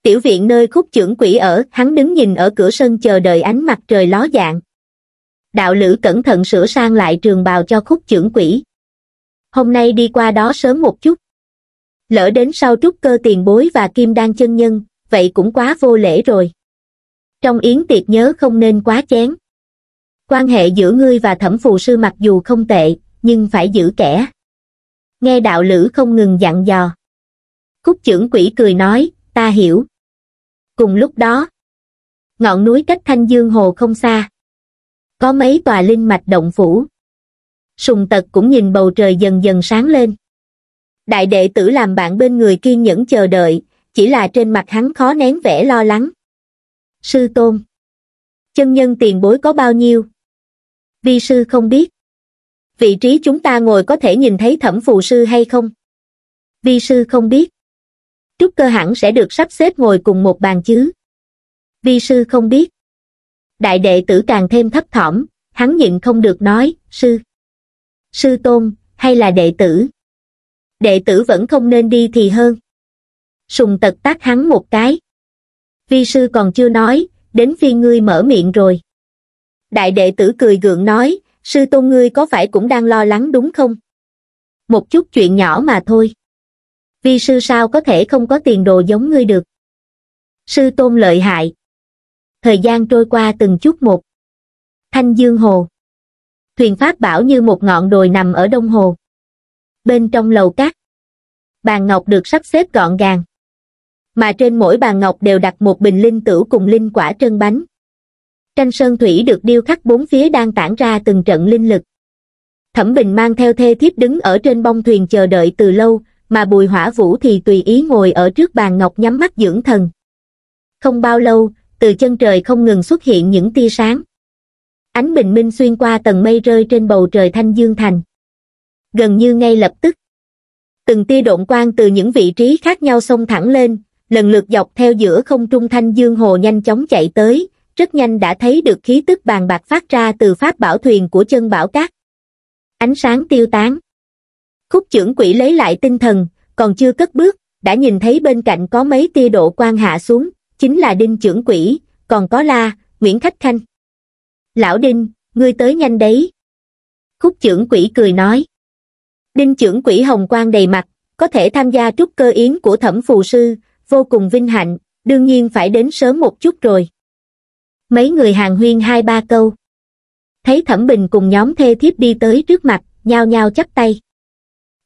tiểu viện nơi khúc trưởng quỷ ở hắn đứng nhìn ở cửa sân chờ đợi ánh mặt trời ló dạng đạo lữ cẩn thận sửa sang lại trường bào cho khúc trưởng quỷ hôm nay đi qua đó sớm một chút lỡ đến sau trúc cơ tiền bối và kim đan chân nhân vậy cũng quá vô lễ rồi trong yến tiệc nhớ không nên quá chén quan hệ giữa ngươi và thẩm phù sư mặc dù không tệ nhưng phải giữ kẻ nghe đạo lữ không ngừng dặn dò cúc trưởng quỷ cười nói ta hiểu cùng lúc đó ngọn núi cách thanh dương hồ không xa có mấy tòa linh mạch động phủ sùng tật cũng nhìn bầu trời dần dần sáng lên đại đệ tử làm bạn bên người kiên nhẫn chờ đợi chỉ là trên mặt hắn khó nén vẻ lo lắng. Sư tôn. Chân nhân tiền bối có bao nhiêu? Vi sư không biết. Vị trí chúng ta ngồi có thể nhìn thấy thẩm phù sư hay không? Vi sư không biết. Trúc cơ hẳn sẽ được sắp xếp ngồi cùng một bàn chứ. Vi sư không biết. Đại đệ tử càng thêm thấp thỏm, hắn nhịn không được nói, sư. Sư tôn, hay là đệ tử? Đệ tử vẫn không nên đi thì hơn sùng tật tác hắn một cái vi sư còn chưa nói đến phi ngươi mở miệng rồi đại đệ tử cười gượng nói sư tôn ngươi có phải cũng đang lo lắng đúng không một chút chuyện nhỏ mà thôi vi sư sao có thể không có tiền đồ giống ngươi được sư tôn lợi hại thời gian trôi qua từng chút một thanh dương hồ thuyền pháp bảo như một ngọn đồi nằm ở đông hồ bên trong lầu cát bàn ngọc được sắp xếp gọn gàng mà trên mỗi bàn ngọc đều đặt một bình linh tử cùng linh quả trân bánh. Tranh sơn thủy được điêu khắc bốn phía đang tản ra từng trận linh lực. Thẩm Bình mang theo thê thiếp đứng ở trên bông thuyền chờ đợi từ lâu, mà bùi hỏa vũ thì tùy ý ngồi ở trước bàn ngọc nhắm mắt dưỡng thần. Không bao lâu, từ chân trời không ngừng xuất hiện những tia sáng. Ánh bình minh xuyên qua tầng mây rơi trên bầu trời thanh dương thành. Gần như ngay lập tức, từng tia độn quang từ những vị trí khác nhau xông thẳng lên, lần lượt dọc theo giữa không trung thanh dương hồ nhanh chóng chạy tới, rất nhanh đã thấy được khí tức bàn bạc phát ra từ pháp bảo thuyền của chân bảo cát. Ánh sáng tiêu tán. Khúc trưởng quỷ lấy lại tinh thần, còn chưa cất bước, đã nhìn thấy bên cạnh có mấy tia độ quan hạ xuống, chính là đinh trưởng quỷ, còn có la, Nguyễn Khách Khanh. Lão đinh, ngươi tới nhanh đấy. Khúc trưởng quỷ cười nói. Đinh trưởng quỷ hồng quang đầy mặt, có thể tham gia trúc cơ yến của thẩm phù sư, vô cùng vinh hạnh, đương nhiên phải đến sớm một chút rồi. Mấy người hàng huyên hai ba câu. Thấy Thẩm Bình cùng nhóm thê thiếp đi tới trước mặt, nhao nhao chắp tay.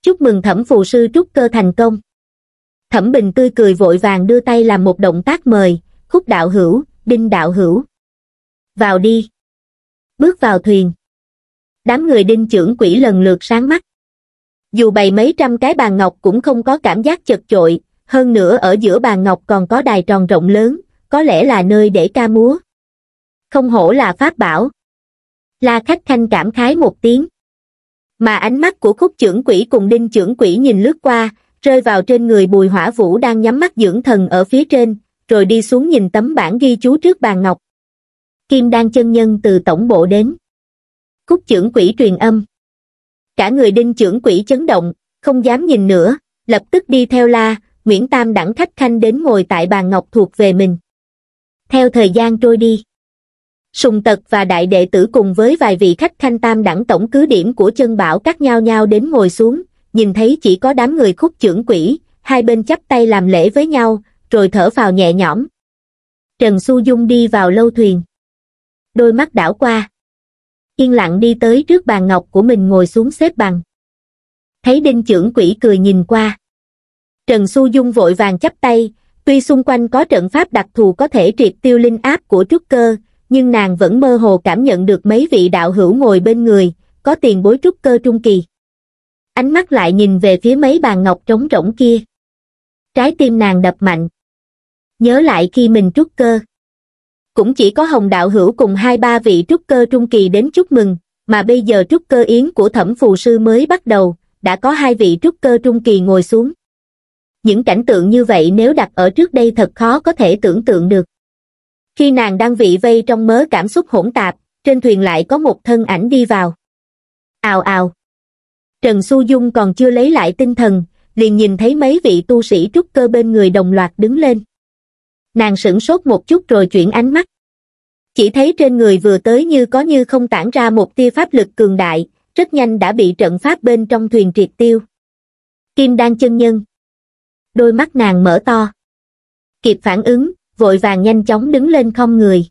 Chúc mừng Thẩm Phù Sư trúc cơ thành công. Thẩm Bình tươi cười vội vàng đưa tay làm một động tác mời, khúc đạo hữu, đinh đạo hữu. Vào đi. Bước vào thuyền. Đám người đinh trưởng quỷ lần lượt sáng mắt. Dù bày mấy trăm cái bàn ngọc cũng không có cảm giác chật chội, hơn nữa ở giữa bàn ngọc còn có đài tròn rộng lớn, có lẽ là nơi để ca múa. Không hổ là pháp bảo. La Khách Khanh cảm khái một tiếng. Mà ánh mắt của khúc trưởng quỷ cùng đinh trưởng quỷ nhìn lướt qua, rơi vào trên người bùi hỏa vũ đang nhắm mắt dưỡng thần ở phía trên, rồi đi xuống nhìn tấm bản ghi chú trước bàn ngọc. Kim đan chân nhân từ tổng bộ đến. Khúc trưởng quỷ truyền âm. Cả người đinh trưởng quỷ chấn động, không dám nhìn nữa, lập tức đi theo la, Nguyễn Tam đẳng khách khanh đến ngồi tại bàn ngọc thuộc về mình. Theo thời gian trôi đi, Sùng Tật và đại đệ tử cùng với vài vị khách khanh tam đẳng tổng cứ điểm của chân bảo cắt nhau nhau đến ngồi xuống, nhìn thấy chỉ có đám người khúc trưởng quỷ, hai bên chắp tay làm lễ với nhau, rồi thở vào nhẹ nhõm. Trần Xu Dung đi vào lâu thuyền. Đôi mắt đảo qua. Yên lặng đi tới trước bàn ngọc của mình ngồi xuống xếp bằng. Thấy đinh trưởng quỷ cười nhìn qua. Trần Xu Dung vội vàng chắp tay, tuy xung quanh có trận pháp đặc thù có thể triệt tiêu linh áp của trúc cơ, nhưng nàng vẫn mơ hồ cảm nhận được mấy vị đạo hữu ngồi bên người, có tiền bối trúc cơ trung kỳ. Ánh mắt lại nhìn về phía mấy bàn ngọc trống rỗng kia. Trái tim nàng đập mạnh. Nhớ lại khi mình trúc cơ. Cũng chỉ có hồng đạo hữu cùng hai ba vị trúc cơ trung kỳ đến chúc mừng, mà bây giờ trúc cơ yến của thẩm phù sư mới bắt đầu, đã có hai vị trúc cơ trung kỳ ngồi xuống những cảnh tượng như vậy nếu đặt ở trước đây thật khó có thể tưởng tượng được. Khi nàng đang vị vây trong mớ cảm xúc hỗn tạp, trên thuyền lại có một thân ảnh đi vào. Ào ào. Trần Xu Dung còn chưa lấy lại tinh thần, liền nhìn thấy mấy vị tu sĩ trúc cơ bên người đồng loạt đứng lên. Nàng sửng sốt một chút rồi chuyển ánh mắt. Chỉ thấy trên người vừa tới như có như không tản ra một tia pháp lực cường đại, rất nhanh đã bị trận pháp bên trong thuyền triệt tiêu. Kim đan chân nhân đôi mắt nàng mở to. Kịp phản ứng, vội vàng nhanh chóng đứng lên không người.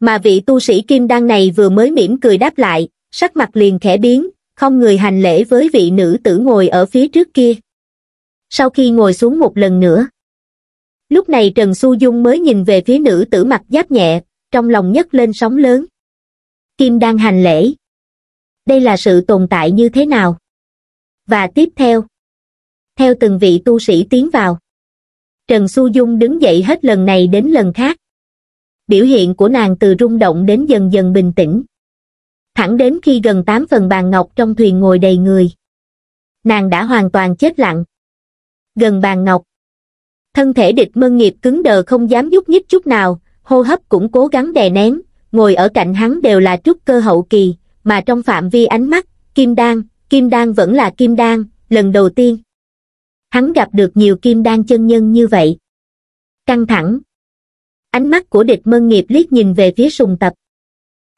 Mà vị tu sĩ kim đan này vừa mới mỉm cười đáp lại, sắc mặt liền khẽ biến, không người hành lễ với vị nữ tử ngồi ở phía trước kia. Sau khi ngồi xuống một lần nữa, lúc này Trần Xu Dung mới nhìn về phía nữ tử mặt giáp nhẹ, trong lòng nhấc lên sóng lớn. Kim đan hành lễ. Đây là sự tồn tại như thế nào? Và tiếp theo, theo từng vị tu sĩ tiến vào trần xu dung đứng dậy hết lần này đến lần khác biểu hiện của nàng từ rung động đến dần dần bình tĩnh thẳng đến khi gần tám phần bàn ngọc trong thuyền ngồi đầy người nàng đã hoàn toàn chết lặng gần bàn ngọc thân thể địch mân nghiệp cứng đờ không dám nhúc nhích chút nào hô hấp cũng cố gắng đè nén ngồi ở cạnh hắn đều là trúc cơ hậu kỳ mà trong phạm vi ánh mắt kim đan kim đan vẫn là kim đan lần đầu tiên hắn gặp được nhiều kim đan chân nhân như vậy căng thẳng ánh mắt của địch mân nghiệp liếc nhìn về phía sùng tập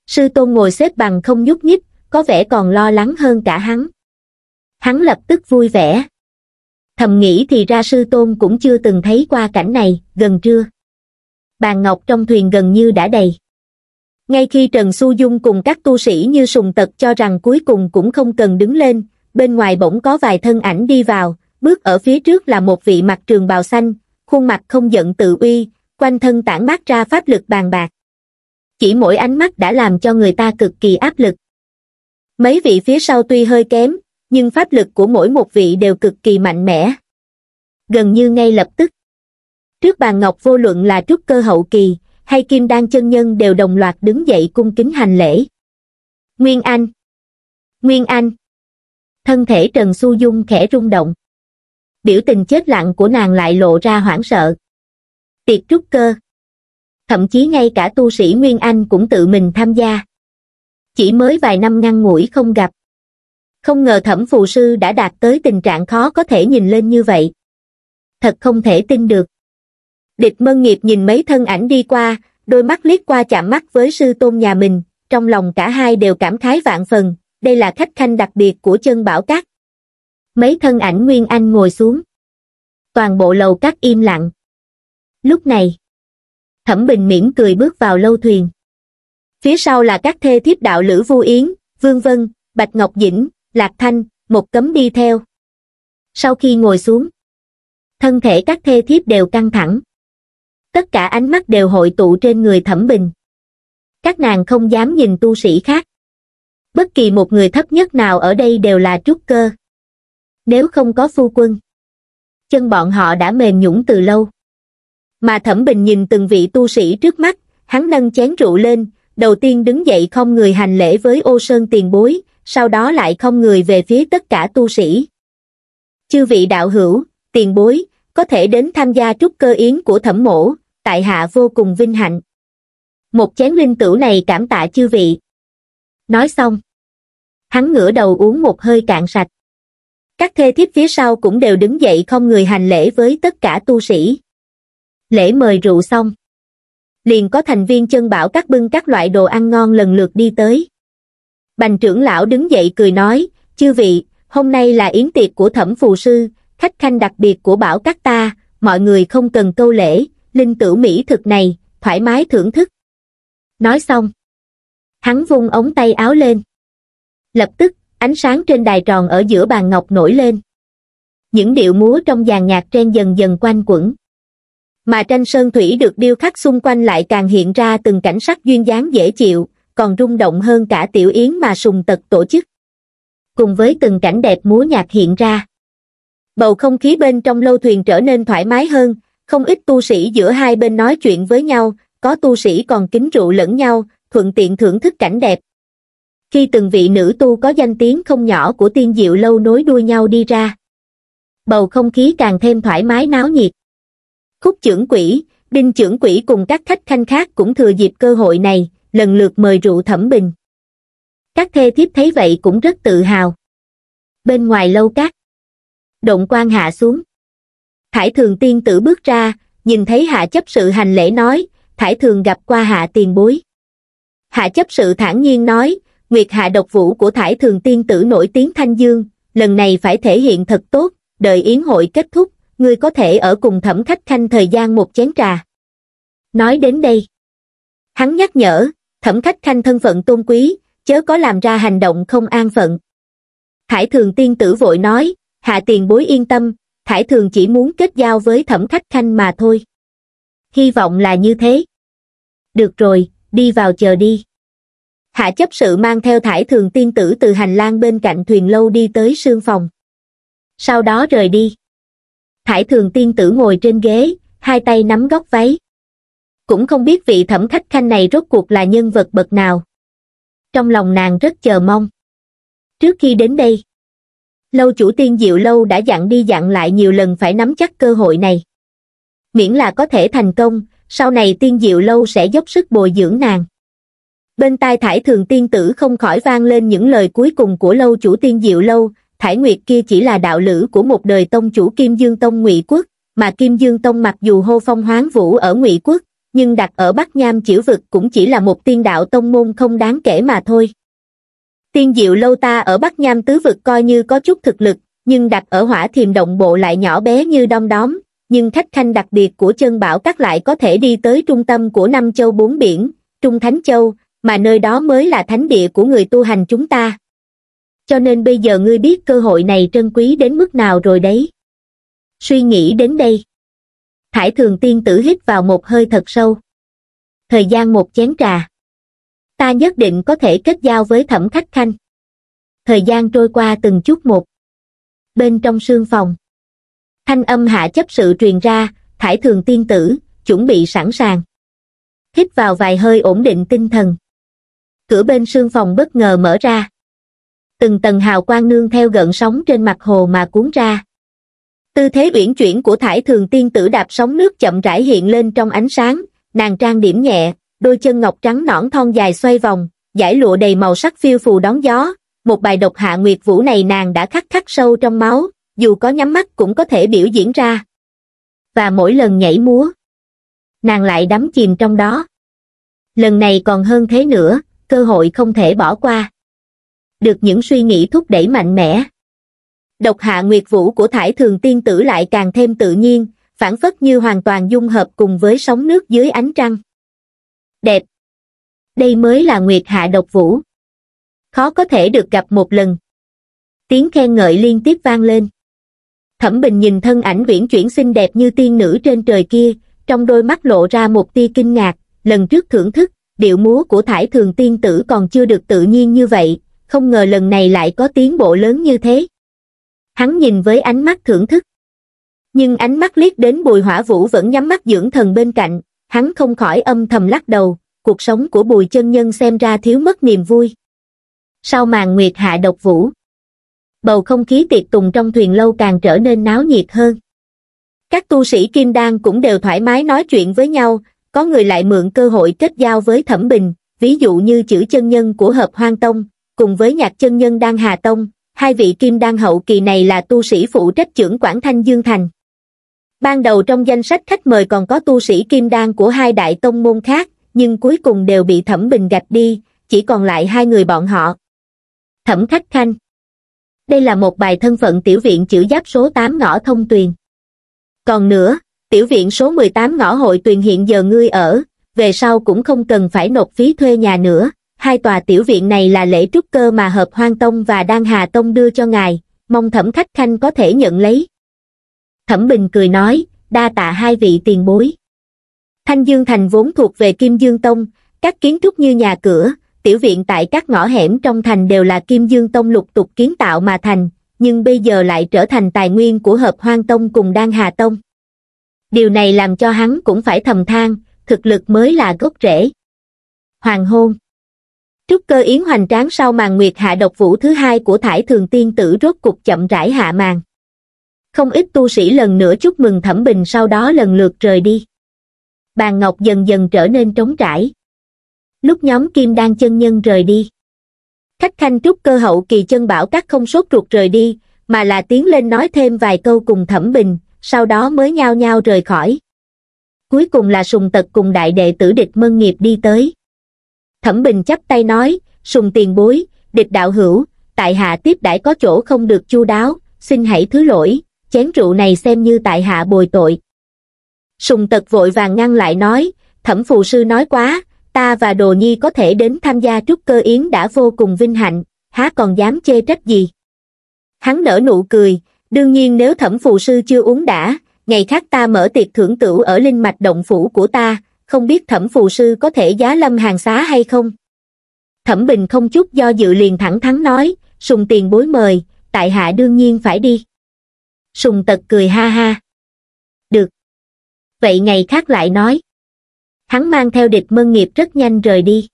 sư tôn ngồi xếp bằng không nhúc nhích có vẻ còn lo lắng hơn cả hắn hắn lập tức vui vẻ thầm nghĩ thì ra sư tôn cũng chưa từng thấy qua cảnh này gần trưa bàn ngọc trong thuyền gần như đã đầy ngay khi trần xu dung cùng các tu sĩ như sùng tật cho rằng cuối cùng cũng không cần đứng lên bên ngoài bỗng có vài thân ảnh đi vào bước ở phía trước là một vị mặt trường bào xanh, khuôn mặt không giận tự uy, quanh thân tản mát ra pháp lực bàn bạc. Chỉ mỗi ánh mắt đã làm cho người ta cực kỳ áp lực. Mấy vị phía sau tuy hơi kém, nhưng pháp lực của mỗi một vị đều cực kỳ mạnh mẽ. Gần như ngay lập tức. Trước bàn ngọc vô luận là trúc cơ hậu kỳ, hay kim đan chân nhân đều đồng loạt đứng dậy cung kính hành lễ. Nguyên Anh Nguyên Anh Thân thể Trần Xu Dung khẽ rung động biểu tình chết lặng của nàng lại lộ ra hoảng sợ. Tiệc trúc cơ. Thậm chí ngay cả tu sĩ Nguyên Anh cũng tự mình tham gia. Chỉ mới vài năm ngăn ngủi không gặp. Không ngờ thẩm phù sư đã đạt tới tình trạng khó có thể nhìn lên như vậy. Thật không thể tin được. Địch mân nghiệp nhìn mấy thân ảnh đi qua, đôi mắt liếc qua chạm mắt với sư tôn nhà mình, trong lòng cả hai đều cảm khái vạn phần, đây là khách khanh đặc biệt của chân bảo cát mấy thân ảnh Nguyên Anh ngồi xuống. Toàn bộ lầu cắt im lặng. Lúc này, Thẩm Bình miễn cười bước vào lâu thuyền. Phía sau là các thê thiếp đạo Lữ Vu Yến, Vương Vân, Bạch Ngọc Dĩnh, Lạc Thanh, một cấm đi theo. Sau khi ngồi xuống, thân thể các thê thiếp đều căng thẳng. Tất cả ánh mắt đều hội tụ trên người Thẩm Bình. Các nàng không dám nhìn tu sĩ khác. Bất kỳ một người thấp nhất nào ở đây đều là trúc cơ nếu không có phu quân. Chân bọn họ đã mềm nhũng từ lâu. Mà Thẩm Bình nhìn từng vị tu sĩ trước mắt, hắn nâng chén rượu lên, đầu tiên đứng dậy không người hành lễ với ô sơn tiền bối, sau đó lại không người về phía tất cả tu sĩ. Chư vị đạo hữu, tiền bối, có thể đến tham gia trúc cơ yến của thẩm mổ, tại hạ vô cùng vinh hạnh. Một chén linh tử này cảm tạ chư vị. Nói xong, hắn ngửa đầu uống một hơi cạn sạch các thê thiếp phía sau cũng đều đứng dậy không người hành lễ với tất cả tu sĩ. Lễ mời rượu xong. Liền có thành viên chân bảo các bưng các loại đồ ăn ngon lần lượt đi tới. Bành trưởng lão đứng dậy cười nói, chư vị, hôm nay là yến tiệc của thẩm phù sư, khách khanh đặc biệt của bảo các ta, mọi người không cần câu lễ, linh tử mỹ thực này, thoải mái thưởng thức. Nói xong, hắn vung ống tay áo lên. Lập tức, ánh sáng trên đài tròn ở giữa bàn ngọc nổi lên. Những điệu múa trong dàn nhạc trên dần dần quanh quẩn. Mà tranh sơn thủy được điêu khắc xung quanh lại càng hiện ra từng cảnh sắc duyên dáng dễ chịu, còn rung động hơn cả tiểu yến mà sùng tật tổ chức. Cùng với từng cảnh đẹp múa nhạc hiện ra, bầu không khí bên trong lâu thuyền trở nên thoải mái hơn, không ít tu sĩ giữa hai bên nói chuyện với nhau, có tu sĩ còn kính rượu lẫn nhau, thuận tiện thưởng thức cảnh đẹp, khi từng vị nữ tu có danh tiếng không nhỏ của tiên diệu lâu nối đuôi nhau đi ra. Bầu không khí càng thêm thoải mái náo nhiệt. Khúc trưởng quỷ, đinh trưởng quỷ cùng các khách khanh khác cũng thừa dịp cơ hội này, lần lượt mời rượu thẩm bình. Các thê thiếp thấy vậy cũng rất tự hào. Bên ngoài lâu cát, động quan hạ xuống. Thải thường tiên tử bước ra, nhìn thấy hạ chấp sự hành lễ nói, thải thường gặp qua hạ tiền bối. Hạ chấp sự thản nhiên nói, Nguyệt Hạ độc vũ của Thải Thường Tiên Tử nổi tiếng Thanh Dương, lần này phải thể hiện thật tốt, đợi yến hội kết thúc, ngươi có thể ở cùng thẩm khách khanh thời gian một chén trà. Nói đến đây, hắn nhắc nhở, thẩm khách khanh thân phận tôn quý, chớ có làm ra hành động không an phận. Thải Thường Tiên Tử vội nói, hạ tiền bối yên tâm, Thải Thường chỉ muốn kết giao với thẩm khách khanh mà thôi. Hy vọng là như thế. Được rồi, đi vào chờ đi hạ chấp sự mang theo thải thường tiên tử từ hành lang bên cạnh thuyền lâu đi tới sương phòng. Sau đó rời đi. Thải thường tiên tử ngồi trên ghế, hai tay nắm góc váy. Cũng không biết vị thẩm khách khanh này rốt cuộc là nhân vật bậc nào. Trong lòng nàng rất chờ mong. Trước khi đến đây, lâu chủ tiên diệu lâu đã dặn đi dặn lại nhiều lần phải nắm chắc cơ hội này. Miễn là có thể thành công, sau này tiên diệu lâu sẽ dốc sức bồi dưỡng nàng bên tai thải thường tiên tử không khỏi vang lên những lời cuối cùng của lâu chủ tiên diệu lâu thải nguyệt kia chỉ là đạo lữ của một đời tông chủ kim dương tông ngụy quốc mà kim dương tông mặc dù hô phong hoáng vũ ở ngụy quốc nhưng đặt ở bắc nham chiểu vực cũng chỉ là một tiên đạo tông môn không đáng kể mà thôi tiên diệu lâu ta ở bắc nham tứ vực coi như có chút thực lực nhưng đặt ở hỏa thiềm động bộ lại nhỏ bé như đom đóm nhưng khách khanh đặc biệt của chân bảo các lại có thể đi tới trung tâm của năm châu bốn biển trung thánh châu mà nơi đó mới là thánh địa của người tu hành chúng ta cho nên bây giờ ngươi biết cơ hội này trân quý đến mức nào rồi đấy suy nghĩ đến đây thải thường tiên tử hít vào một hơi thật sâu thời gian một chén trà ta nhất định có thể kết giao với thẩm khách khanh thời gian trôi qua từng chút một bên trong sương phòng thanh âm hạ chấp sự truyền ra thải thường tiên tử chuẩn bị sẵn sàng hít vào vài hơi ổn định tinh thần cửa bên sương phòng bất ngờ mở ra. Từng tầng hào quang nương theo gợn sóng trên mặt hồ mà cuốn ra. Tư thế uyển chuyển của thải thường tiên tử đạp sóng nước chậm rãi hiện lên trong ánh sáng, nàng trang điểm nhẹ, đôi chân ngọc trắng nõn thon dài xoay vòng, giải lụa đầy màu sắc phiêu phù đón gió. Một bài độc hạ nguyệt vũ này nàng đã khắc khắc sâu trong máu, dù có nhắm mắt cũng có thể biểu diễn ra. Và mỗi lần nhảy múa, nàng lại đắm chìm trong đó. Lần này còn hơn thế nữa, cơ hội không thể bỏ qua. Được những suy nghĩ thúc đẩy mạnh mẽ. Độc hạ nguyệt vũ của thải thường tiên tử lại càng thêm tự nhiên, phản phất như hoàn toàn dung hợp cùng với sóng nước dưới ánh trăng. Đẹp! Đây mới là nguyệt hạ độc vũ. Khó có thể được gặp một lần. Tiếng khen ngợi liên tiếp vang lên. Thẩm Bình nhìn thân ảnh viễn chuyển xinh đẹp như tiên nữ trên trời kia, trong đôi mắt lộ ra một tia kinh ngạc, lần trước thưởng thức, điệu múa của thải thường tiên tử còn chưa được tự nhiên như vậy, không ngờ lần này lại có tiến bộ lớn như thế. Hắn nhìn với ánh mắt thưởng thức. Nhưng ánh mắt liếc đến bùi hỏa vũ vẫn nhắm mắt dưỡng thần bên cạnh, hắn không khỏi âm thầm lắc đầu, cuộc sống của bùi chân nhân xem ra thiếu mất niềm vui. Sau màn nguyệt hạ độc vũ, bầu không khí tiệc tùng trong thuyền lâu càng trở nên náo nhiệt hơn. Các tu sĩ kim đan cũng đều thoải mái nói chuyện với nhau, có người lại mượn cơ hội kết giao với Thẩm Bình, ví dụ như chữ chân nhân của Hợp Hoang Tông, cùng với nhạc chân nhân Đan Hà Tông, hai vị kim đan hậu kỳ này là tu sĩ phụ trách trưởng Quảng Thanh Dương Thành. Ban đầu trong danh sách khách mời còn có tu sĩ kim đan của hai đại tông môn khác, nhưng cuối cùng đều bị Thẩm Bình gạch đi, chỉ còn lại hai người bọn họ. Thẩm Khách Khanh Đây là một bài thân phận tiểu viện chữ giáp số 8 ngõ thông tuyền. Còn nữa, tiểu viện số 18 ngõ hội tuyền hiện giờ ngươi ở, về sau cũng không cần phải nộp phí thuê nhà nữa. Hai tòa tiểu viện này là lễ trúc cơ mà Hợp Hoang Tông và Đan Hà Tông đưa cho ngài, mong thẩm khách khanh có thể nhận lấy. Thẩm Bình cười nói, đa tạ hai vị tiền bối. Thanh Dương Thành vốn thuộc về Kim Dương Tông, các kiến trúc như nhà cửa, tiểu viện tại các ngõ hẻm trong thành đều là Kim Dương Tông lục tục kiến tạo mà thành, nhưng bây giờ lại trở thành tài nguyên của Hợp Hoang Tông cùng Đan Hà Tông điều này làm cho hắn cũng phải thầm than thực lực mới là gốc rễ hoàng hôn trúc cơ yến hoành tráng sau màn nguyệt hạ độc vũ thứ hai của thải thường tiên tử rốt cục chậm rãi hạ màn không ít tu sĩ lần nữa chúc mừng thẩm bình sau đó lần lượt rời đi bàn ngọc dần dần trở nên trống trải lúc nhóm kim đan chân nhân rời đi khách khanh trúc cơ hậu kỳ chân bảo các không sốt ruột rời đi mà là tiến lên nói thêm vài câu cùng thẩm bình sau đó mới nhao nhao rời khỏi. Cuối cùng là Sùng Tật cùng đại đệ tử địch mân nghiệp đi tới. Thẩm Bình chắp tay nói, Sùng tiền bối, địch đạo hữu, tại hạ tiếp đãi có chỗ không được chu đáo, xin hãy thứ lỗi, chén rượu này xem như tại hạ bồi tội. Sùng Tật vội vàng ngăn lại nói, Thẩm phụ Sư nói quá, ta và Đồ Nhi có thể đến tham gia trúc cơ yến đã vô cùng vinh hạnh, há còn dám chê trách gì. Hắn nở nụ cười, đương nhiên nếu thẩm phù sư chưa uống đã ngày khác ta mở tiệc thưởng tửu ở linh mạch động phủ của ta không biết thẩm phù sư có thể giá lâm hàng xá hay không thẩm bình không chút do dự liền thẳng thắn nói sùng tiền bối mời tại hạ đương nhiên phải đi sùng tật cười ha ha được vậy ngày khác lại nói hắn mang theo địch mân nghiệp rất nhanh rời đi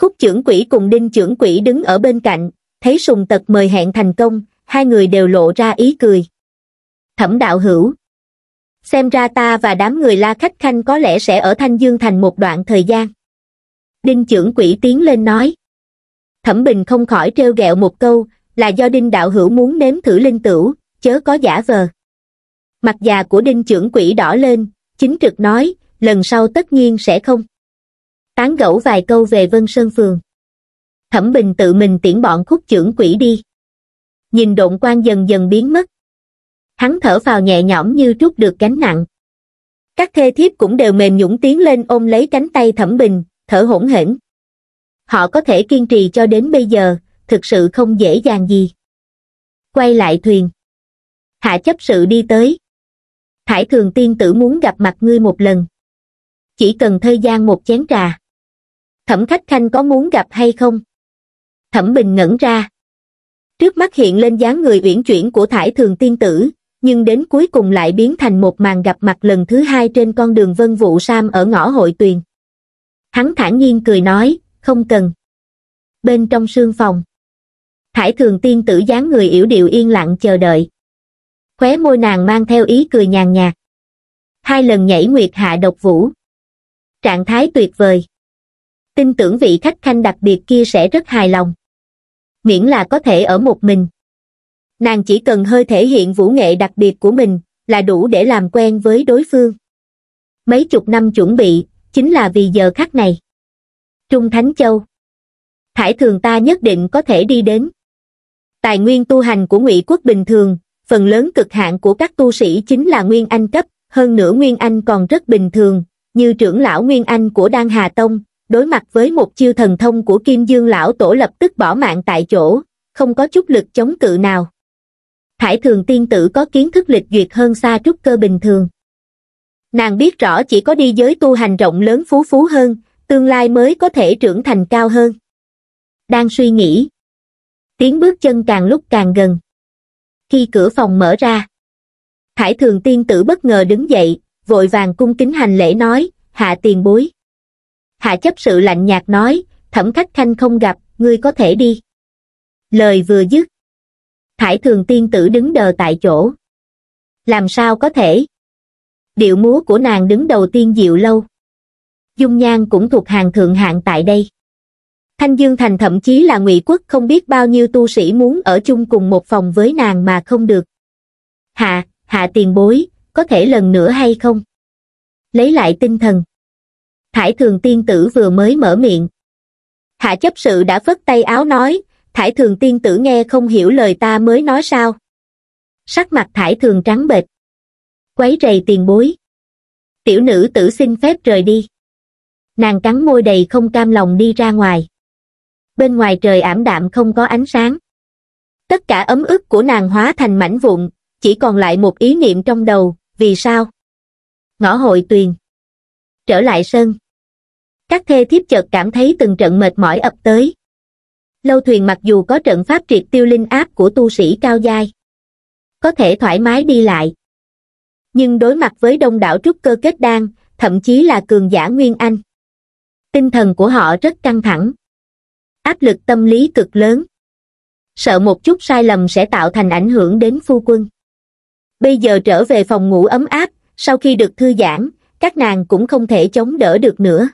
khúc trưởng quỷ cùng đinh trưởng quỷ đứng ở bên cạnh thấy sùng tật mời hẹn thành công hai người đều lộ ra ý cười. Thẩm đạo hữu Xem ra ta và đám người la khách khanh có lẽ sẽ ở Thanh Dương Thành một đoạn thời gian. Đinh trưởng quỷ tiến lên nói. Thẩm Bình không khỏi trêu ghẹo một câu, là do Đinh đạo hữu muốn nếm thử linh tửu, chớ có giả vờ. Mặt già của Đinh trưởng quỷ đỏ lên, chính trực nói, lần sau tất nhiên sẽ không. Tán gẫu vài câu về Vân Sơn Phường. Thẩm Bình tự mình tiễn bọn khúc trưởng quỷ đi nhìn độn quan dần dần biến mất. Hắn thở vào nhẹ nhõm như trút được gánh nặng. Các thê thiếp cũng đều mềm nhũng tiến lên ôm lấy cánh tay thẩm bình, thở hổn hển. Họ có thể kiên trì cho đến bây giờ, thực sự không dễ dàng gì. Quay lại thuyền. Hạ chấp sự đi tới. Thải thường tiên tử muốn gặp mặt ngươi một lần. Chỉ cần thời gian một chén trà. Thẩm khách khanh có muốn gặp hay không? Thẩm bình ngẩn ra, trước mắt hiện lên dáng người uyển chuyển của Thải Thường Tiên Tử, nhưng đến cuối cùng lại biến thành một màn gặp mặt lần thứ hai trên con đường Vân Vũ Sam ở ngõ hội tuyền. Hắn thản nhiên cười nói, không cần. Bên trong sương phòng, Thải Thường Tiên Tử dáng người yểu điệu yên lặng chờ đợi. Khóe môi nàng mang theo ý cười nhàn nhạt. Hai lần nhảy nguyệt hạ độc vũ. Trạng thái tuyệt vời. Tin tưởng vị khách khanh đặc biệt kia sẽ rất hài lòng miễn là có thể ở một mình. Nàng chỉ cần hơi thể hiện vũ nghệ đặc biệt của mình, là đủ để làm quen với đối phương. Mấy chục năm chuẩn bị, chính là vì giờ khắc này. Trung Thánh Châu Thải thường ta nhất định có thể đi đến. Tài nguyên tu hành của ngụy quốc bình thường, phần lớn cực hạn của các tu sĩ chính là Nguyên Anh cấp, hơn nữa Nguyên Anh còn rất bình thường, như trưởng lão Nguyên Anh của Đan Hà Tông, đối mặt với một chiêu thần thông của Kim Dương Lão Tổ lập tức bỏ mạng tại chỗ, không có chút lực chống cự nào. Thải thường tiên tử có kiến thức lịch duyệt hơn xa trúc cơ bình thường. Nàng biết rõ chỉ có đi giới tu hành rộng lớn phú phú hơn, tương lai mới có thể trưởng thành cao hơn. Đang suy nghĩ. Tiếng bước chân càng lúc càng gần. Khi cửa phòng mở ra, Thải thường tiên tử bất ngờ đứng dậy, vội vàng cung kính hành lễ nói, hạ tiền bối hạ chấp sự lạnh nhạt nói thẩm khách khanh không gặp ngươi có thể đi lời vừa dứt thải thường tiên tử đứng đờ tại chỗ làm sao có thể điệu múa của nàng đứng đầu tiên dịu lâu dung nhan cũng thuộc hàng thượng hạng tại đây thanh dương thành thậm chí là ngụy quốc không biết bao nhiêu tu sĩ muốn ở chung cùng một phòng với nàng mà không được hạ hạ tiền bối có thể lần nữa hay không lấy lại tinh thần Thải Thường Tiên Tử vừa mới mở miệng. Hạ chấp sự đã phất tay áo nói, Thải Thường Tiên Tử nghe không hiểu lời ta mới nói sao. Sắc mặt Thải Thường trắng bệch. Quấy rầy tiền bối. Tiểu nữ tử xin phép rời đi. Nàng cắn môi đầy không cam lòng đi ra ngoài. Bên ngoài trời ảm đạm không có ánh sáng. Tất cả ấm ức của nàng hóa thành mảnh vụn, chỉ còn lại một ý niệm trong đầu, vì sao? Ngõ hội tuyền trở lại sân. Các thê thiếp chợt cảm thấy từng trận mệt mỏi ập tới. Lâu thuyền mặc dù có trận pháp triệt tiêu linh áp của tu sĩ cao giai, có thể thoải mái đi lại. Nhưng đối mặt với đông đảo trúc cơ kết đan, thậm chí là cường giả Nguyên Anh, tinh thần của họ rất căng thẳng. Áp lực tâm lý cực lớn. Sợ một chút sai lầm sẽ tạo thành ảnh hưởng đến phu quân. Bây giờ trở về phòng ngủ ấm áp, sau khi được thư giãn, các nàng cũng không thể chống đỡ được nữa.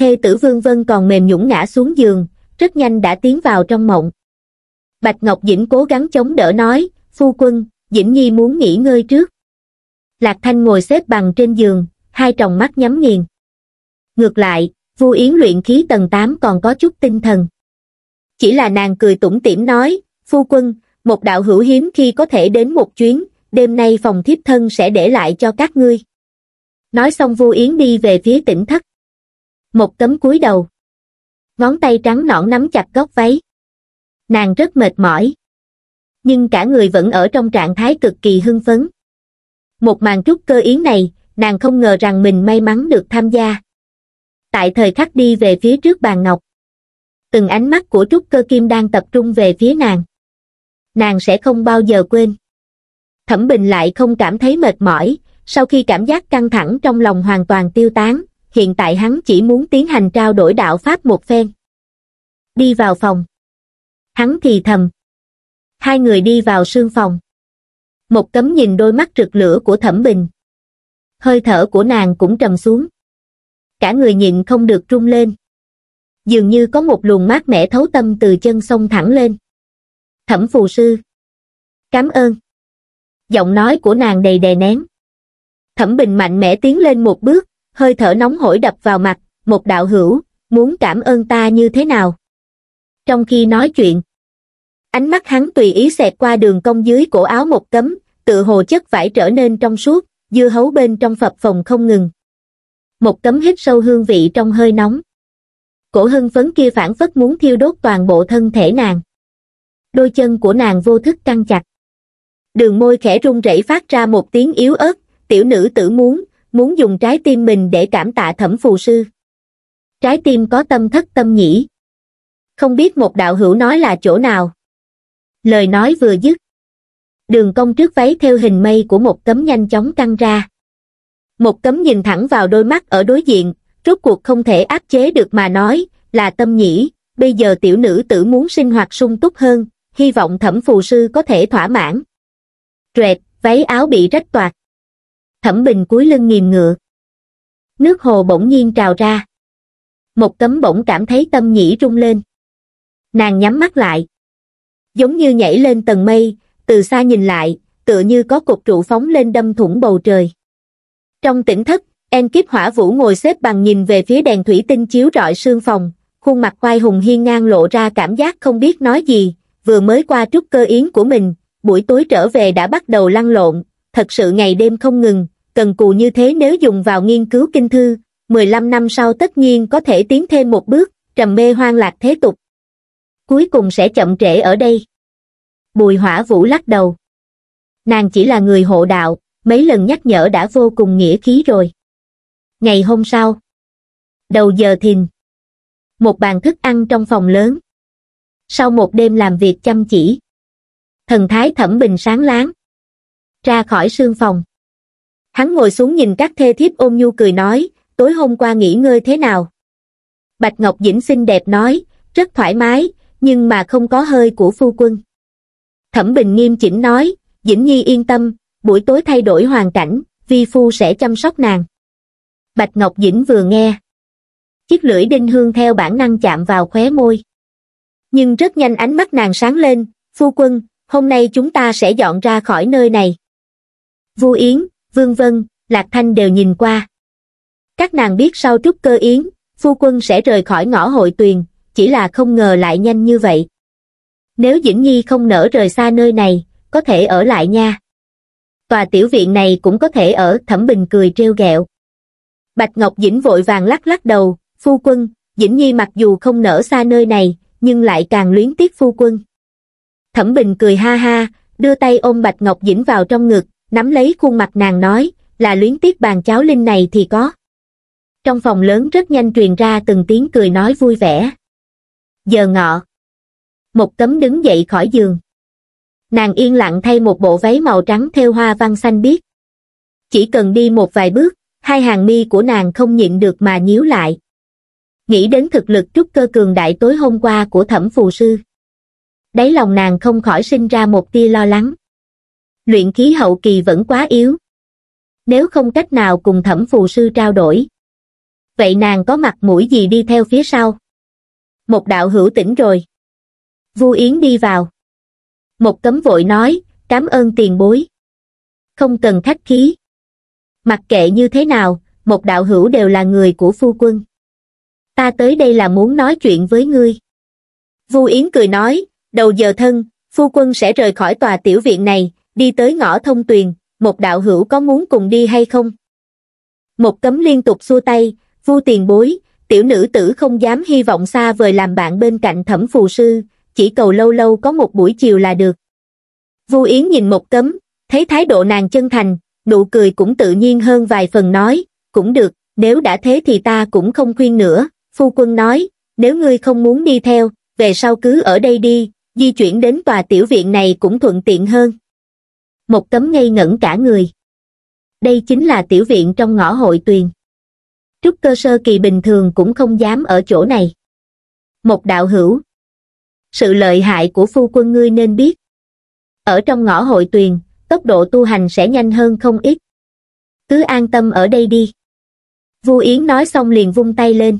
Thê tử Vương Vân còn mềm nhũn ngã xuống giường, rất nhanh đã tiến vào trong mộng. Bạch Ngọc Dĩnh cố gắng chống đỡ nói, phu quân, Dĩnh Nhi muốn nghỉ ngơi trước. Lạc Thanh ngồi xếp bằng trên giường, hai tròng mắt nhắm nghiền. Ngược lại, Vu Yến luyện khí tầng 8 còn có chút tinh thần. Chỉ là nàng cười tủm tỉm nói, phu quân, một đạo hữu hiếm khi có thể đến một chuyến, đêm nay phòng thiếp thân sẽ để lại cho các ngươi nói xong vu yến đi về phía tỉnh thất một tấm cúi đầu ngón tay trắng nõn nắm chặt góc váy nàng rất mệt mỏi nhưng cả người vẫn ở trong trạng thái cực kỳ hưng phấn một màn trúc cơ yến này nàng không ngờ rằng mình may mắn được tham gia tại thời khắc đi về phía trước bàn ngọc từng ánh mắt của trúc cơ kim đang tập trung về phía nàng nàng sẽ không bao giờ quên thẩm bình lại không cảm thấy mệt mỏi sau khi cảm giác căng thẳng trong lòng hoàn toàn tiêu tán, hiện tại hắn chỉ muốn tiến hành trao đổi đạo pháp một phen. Đi vào phòng. Hắn thì thầm. Hai người đi vào sương phòng. Một cấm nhìn đôi mắt rực lửa của Thẩm Bình. Hơi thở của nàng cũng trầm xuống. Cả người nhịn không được rung lên. Dường như có một luồng mát mẻ thấu tâm từ chân sông thẳng lên. Thẩm phù sư. cám ơn. Giọng nói của nàng đầy đè nén. Thẩm Bình mạnh mẽ tiến lên một bước, hơi thở nóng hổi đập vào mặt, một đạo hữu, muốn cảm ơn ta như thế nào? Trong khi nói chuyện, ánh mắt hắn tùy ý xẹt qua đường cong dưới cổ áo một cấm, tự hồ chất vải trở nên trong suốt, dưa hấu bên trong phập phòng không ngừng. Một cấm hít sâu hương vị trong hơi nóng. Cổ hưng phấn kia phản phất muốn thiêu đốt toàn bộ thân thể nàng. Đôi chân của nàng vô thức căng chặt. Đường môi khẽ run rẩy phát ra một tiếng yếu ớt, tiểu nữ tử muốn, muốn dùng trái tim mình để cảm tạ thẩm phù sư. Trái tim có tâm thất tâm nhĩ. Không biết một đạo hữu nói là chỗ nào. Lời nói vừa dứt. Đường cong trước váy theo hình mây của một cấm nhanh chóng căng ra. Một cấm nhìn thẳng vào đôi mắt ở đối diện, rốt cuộc không thể áp chế được mà nói, là tâm nhĩ, bây giờ tiểu nữ tử muốn sinh hoạt sung túc hơn, hy vọng thẩm phù sư có thể thỏa mãn. Rệt, váy áo bị rách toạc thẩm bình cuối lưng nghiền ngựa. Nước hồ bỗng nhiên trào ra. Một tấm bỗng cảm thấy tâm nhĩ rung lên. Nàng nhắm mắt lại. Giống như nhảy lên tầng mây, từ xa nhìn lại, tựa như có cục trụ phóng lên đâm thủng bầu trời. Trong tỉnh thất, En kiếp hỏa vũ ngồi xếp bằng nhìn về phía đèn thủy tinh chiếu rọi sương phòng, khuôn mặt quai hùng hiên ngang lộ ra cảm giác không biết nói gì, vừa mới qua trúc cơ yến của mình, buổi tối trở về đã bắt đầu lăn lộn, thật sự ngày đêm không ngừng, cần cù như thế nếu dùng vào nghiên cứu kinh thư, 15 năm sau tất nhiên có thể tiến thêm một bước, trầm mê hoang lạc thế tục. Cuối cùng sẽ chậm trễ ở đây. Bùi hỏa vũ lắc đầu. Nàng chỉ là người hộ đạo, mấy lần nhắc nhở đã vô cùng nghĩa khí rồi. Ngày hôm sau, đầu giờ thìn, một bàn thức ăn trong phòng lớn. Sau một đêm làm việc chăm chỉ, thần thái thẩm bình sáng láng, ra khỏi sương phòng hắn ngồi xuống nhìn các thê thiếp ôm nhu cười nói tối hôm qua nghỉ ngơi thế nào bạch ngọc dĩnh xinh đẹp nói rất thoải mái nhưng mà không có hơi của phu quân thẩm bình nghiêm chỉnh nói dĩnh nhi yên tâm buổi tối thay đổi hoàn cảnh vi phu sẽ chăm sóc nàng bạch ngọc dĩnh vừa nghe chiếc lưỡi đinh hương theo bản năng chạm vào khóe môi nhưng rất nhanh ánh mắt nàng sáng lên phu quân hôm nay chúng ta sẽ dọn ra khỏi nơi này vu yến Vương Vân, Lạc Thanh đều nhìn qua. Các nàng biết sau trúc cơ yến, phu quân sẽ rời khỏi ngõ hội tuyền, chỉ là không ngờ lại nhanh như vậy. Nếu Dĩnh Nhi không nỡ rời xa nơi này, có thể ở lại nha. Tòa tiểu viện này cũng có thể ở, Thẩm Bình cười treo gẹo Bạch Ngọc Dĩnh vội vàng lắc lắc đầu, phu quân, Dĩnh Nhi mặc dù không nở xa nơi này, nhưng lại càng luyến tiếc phu quân. Thẩm Bình cười ha ha, đưa tay ôm Bạch Ngọc Dĩnh vào trong ngực, nắm lấy khuôn mặt nàng nói, là luyến tiếc bàn cháo linh này thì có. Trong phòng lớn rất nhanh truyền ra từng tiếng cười nói vui vẻ. Giờ ngọ. Một tấm đứng dậy khỏi giường. Nàng yên lặng thay một bộ váy màu trắng theo hoa văn xanh biếc. Chỉ cần đi một vài bước, hai hàng mi của nàng không nhịn được mà nhíu lại. Nghĩ đến thực lực trúc cơ cường đại tối hôm qua của thẩm phù sư. Đáy lòng nàng không khỏi sinh ra một tia lo lắng luyện khí hậu kỳ vẫn quá yếu nếu không cách nào cùng thẩm phù sư trao đổi vậy nàng có mặt mũi gì đi theo phía sau một đạo hữu tỉnh rồi vu yến đi vào một cấm vội nói cảm ơn tiền bối không cần khách khí mặc kệ như thế nào một đạo hữu đều là người của phu quân ta tới đây là muốn nói chuyện với ngươi vu yến cười nói đầu giờ thân phu quân sẽ rời khỏi tòa tiểu viện này đi tới ngõ thông tuyền, một đạo hữu có muốn cùng đi hay không? Một cấm liên tục xua tay, vu tiền bối, tiểu nữ tử không dám hy vọng xa vời làm bạn bên cạnh thẩm phù sư, chỉ cầu lâu lâu có một buổi chiều là được. Vu Yến nhìn một cấm, thấy thái độ nàng chân thành, nụ cười cũng tự nhiên hơn vài phần nói, cũng được, nếu đã thế thì ta cũng không khuyên nữa, phu quân nói, nếu ngươi không muốn đi theo, về sau cứ ở đây đi, di chuyển đến tòa tiểu viện này cũng thuận tiện hơn một tấm ngây ngẩn cả người đây chính là tiểu viện trong ngõ hội tuyền trúc cơ sơ kỳ bình thường cũng không dám ở chỗ này một đạo hữu sự lợi hại của phu quân ngươi nên biết ở trong ngõ hội tuyền tốc độ tu hành sẽ nhanh hơn không ít cứ an tâm ở đây đi vu yến nói xong liền vung tay lên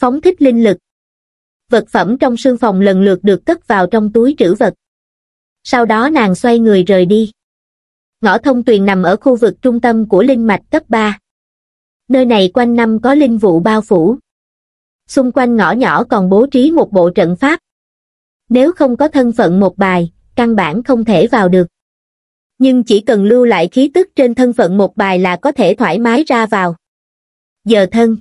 phóng thích linh lực vật phẩm trong sương phòng lần lượt được cất vào trong túi trữ vật sau đó nàng xoay người rời đi. Ngõ thông tuyền nằm ở khu vực trung tâm của linh mạch cấp 3. Nơi này quanh năm có linh vụ bao phủ. Xung quanh ngõ nhỏ còn bố trí một bộ trận pháp. Nếu không có thân phận một bài, căn bản không thể vào được. Nhưng chỉ cần lưu lại khí tức trên thân phận một bài là có thể thoải mái ra vào. Giờ thân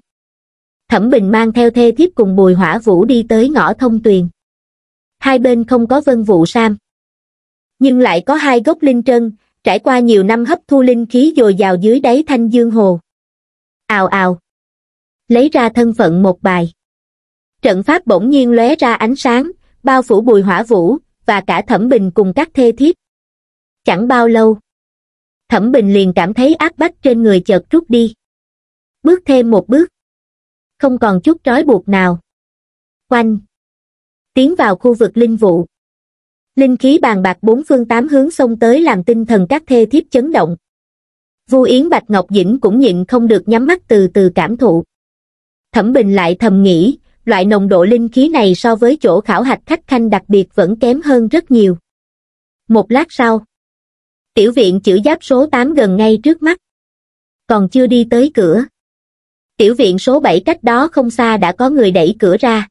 Thẩm Bình mang theo thê thiếp cùng Bùi Hỏa Vũ đi tới ngõ thông tuyền. Hai bên không có vân vụ sam nhưng lại có hai gốc linh trân, trải qua nhiều năm hấp thu linh khí dồi dào dưới đáy thanh dương hồ. Ào ào. Lấy ra thân phận một bài. Trận pháp bỗng nhiên lóe ra ánh sáng, bao phủ bùi hỏa vũ, và cả thẩm bình cùng các thê thiếp. Chẳng bao lâu. Thẩm bình liền cảm thấy ác bách trên người chợt rút đi. Bước thêm một bước. Không còn chút trói buộc nào. Quanh. Tiến vào khu vực linh vụ linh khí bàn bạc bốn phương tám hướng xông tới làm tinh thần các thê thiếp chấn động vu yến bạch ngọc dĩnh cũng nhịn không được nhắm mắt từ từ cảm thụ thẩm bình lại thầm nghĩ loại nồng độ linh khí này so với chỗ khảo hạch khách khanh đặc biệt vẫn kém hơn rất nhiều một lát sau tiểu viện chữ giáp số tám gần ngay trước mắt còn chưa đi tới cửa tiểu viện số bảy cách đó không xa đã có người đẩy cửa ra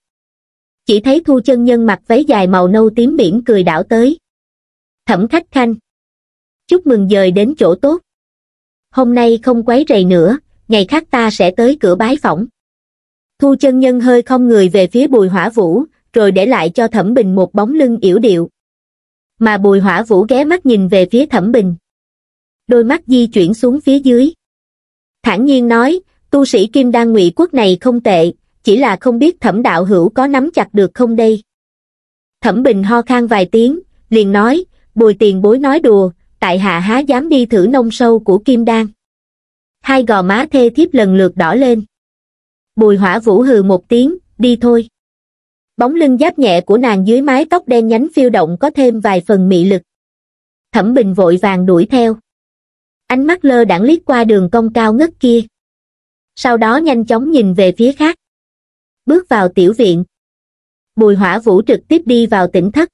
chỉ thấy thu chân nhân mặc váy dài màu nâu tím biển cười đảo tới thẩm khách khanh chúc mừng dời đến chỗ tốt hôm nay không quấy rầy nữa ngày khác ta sẽ tới cửa bái phỏng thu chân nhân hơi không người về phía bùi hỏa vũ rồi để lại cho thẩm bình một bóng lưng yểu điệu mà bùi hỏa vũ ghé mắt nhìn về phía thẩm bình đôi mắt di chuyển xuống phía dưới thản nhiên nói tu sĩ kim đan ngụy quốc này không tệ chỉ là không biết thẩm đạo hữu có nắm chặt được không đây. Thẩm Bình ho khan vài tiếng, liền nói, bùi tiền bối nói đùa, tại hạ há dám đi thử nông sâu của kim đan. Hai gò má thê thiếp lần lượt đỏ lên. Bùi hỏa vũ hừ một tiếng, đi thôi. Bóng lưng giáp nhẹ của nàng dưới mái tóc đen nhánh phiêu động có thêm vài phần mị lực. Thẩm Bình vội vàng đuổi theo. Ánh mắt lơ đãng liếc qua đường cong cao ngất kia. Sau đó nhanh chóng nhìn về phía khác bước vào tiểu viện bùi hỏa vũ trực tiếp đi vào tỉnh thất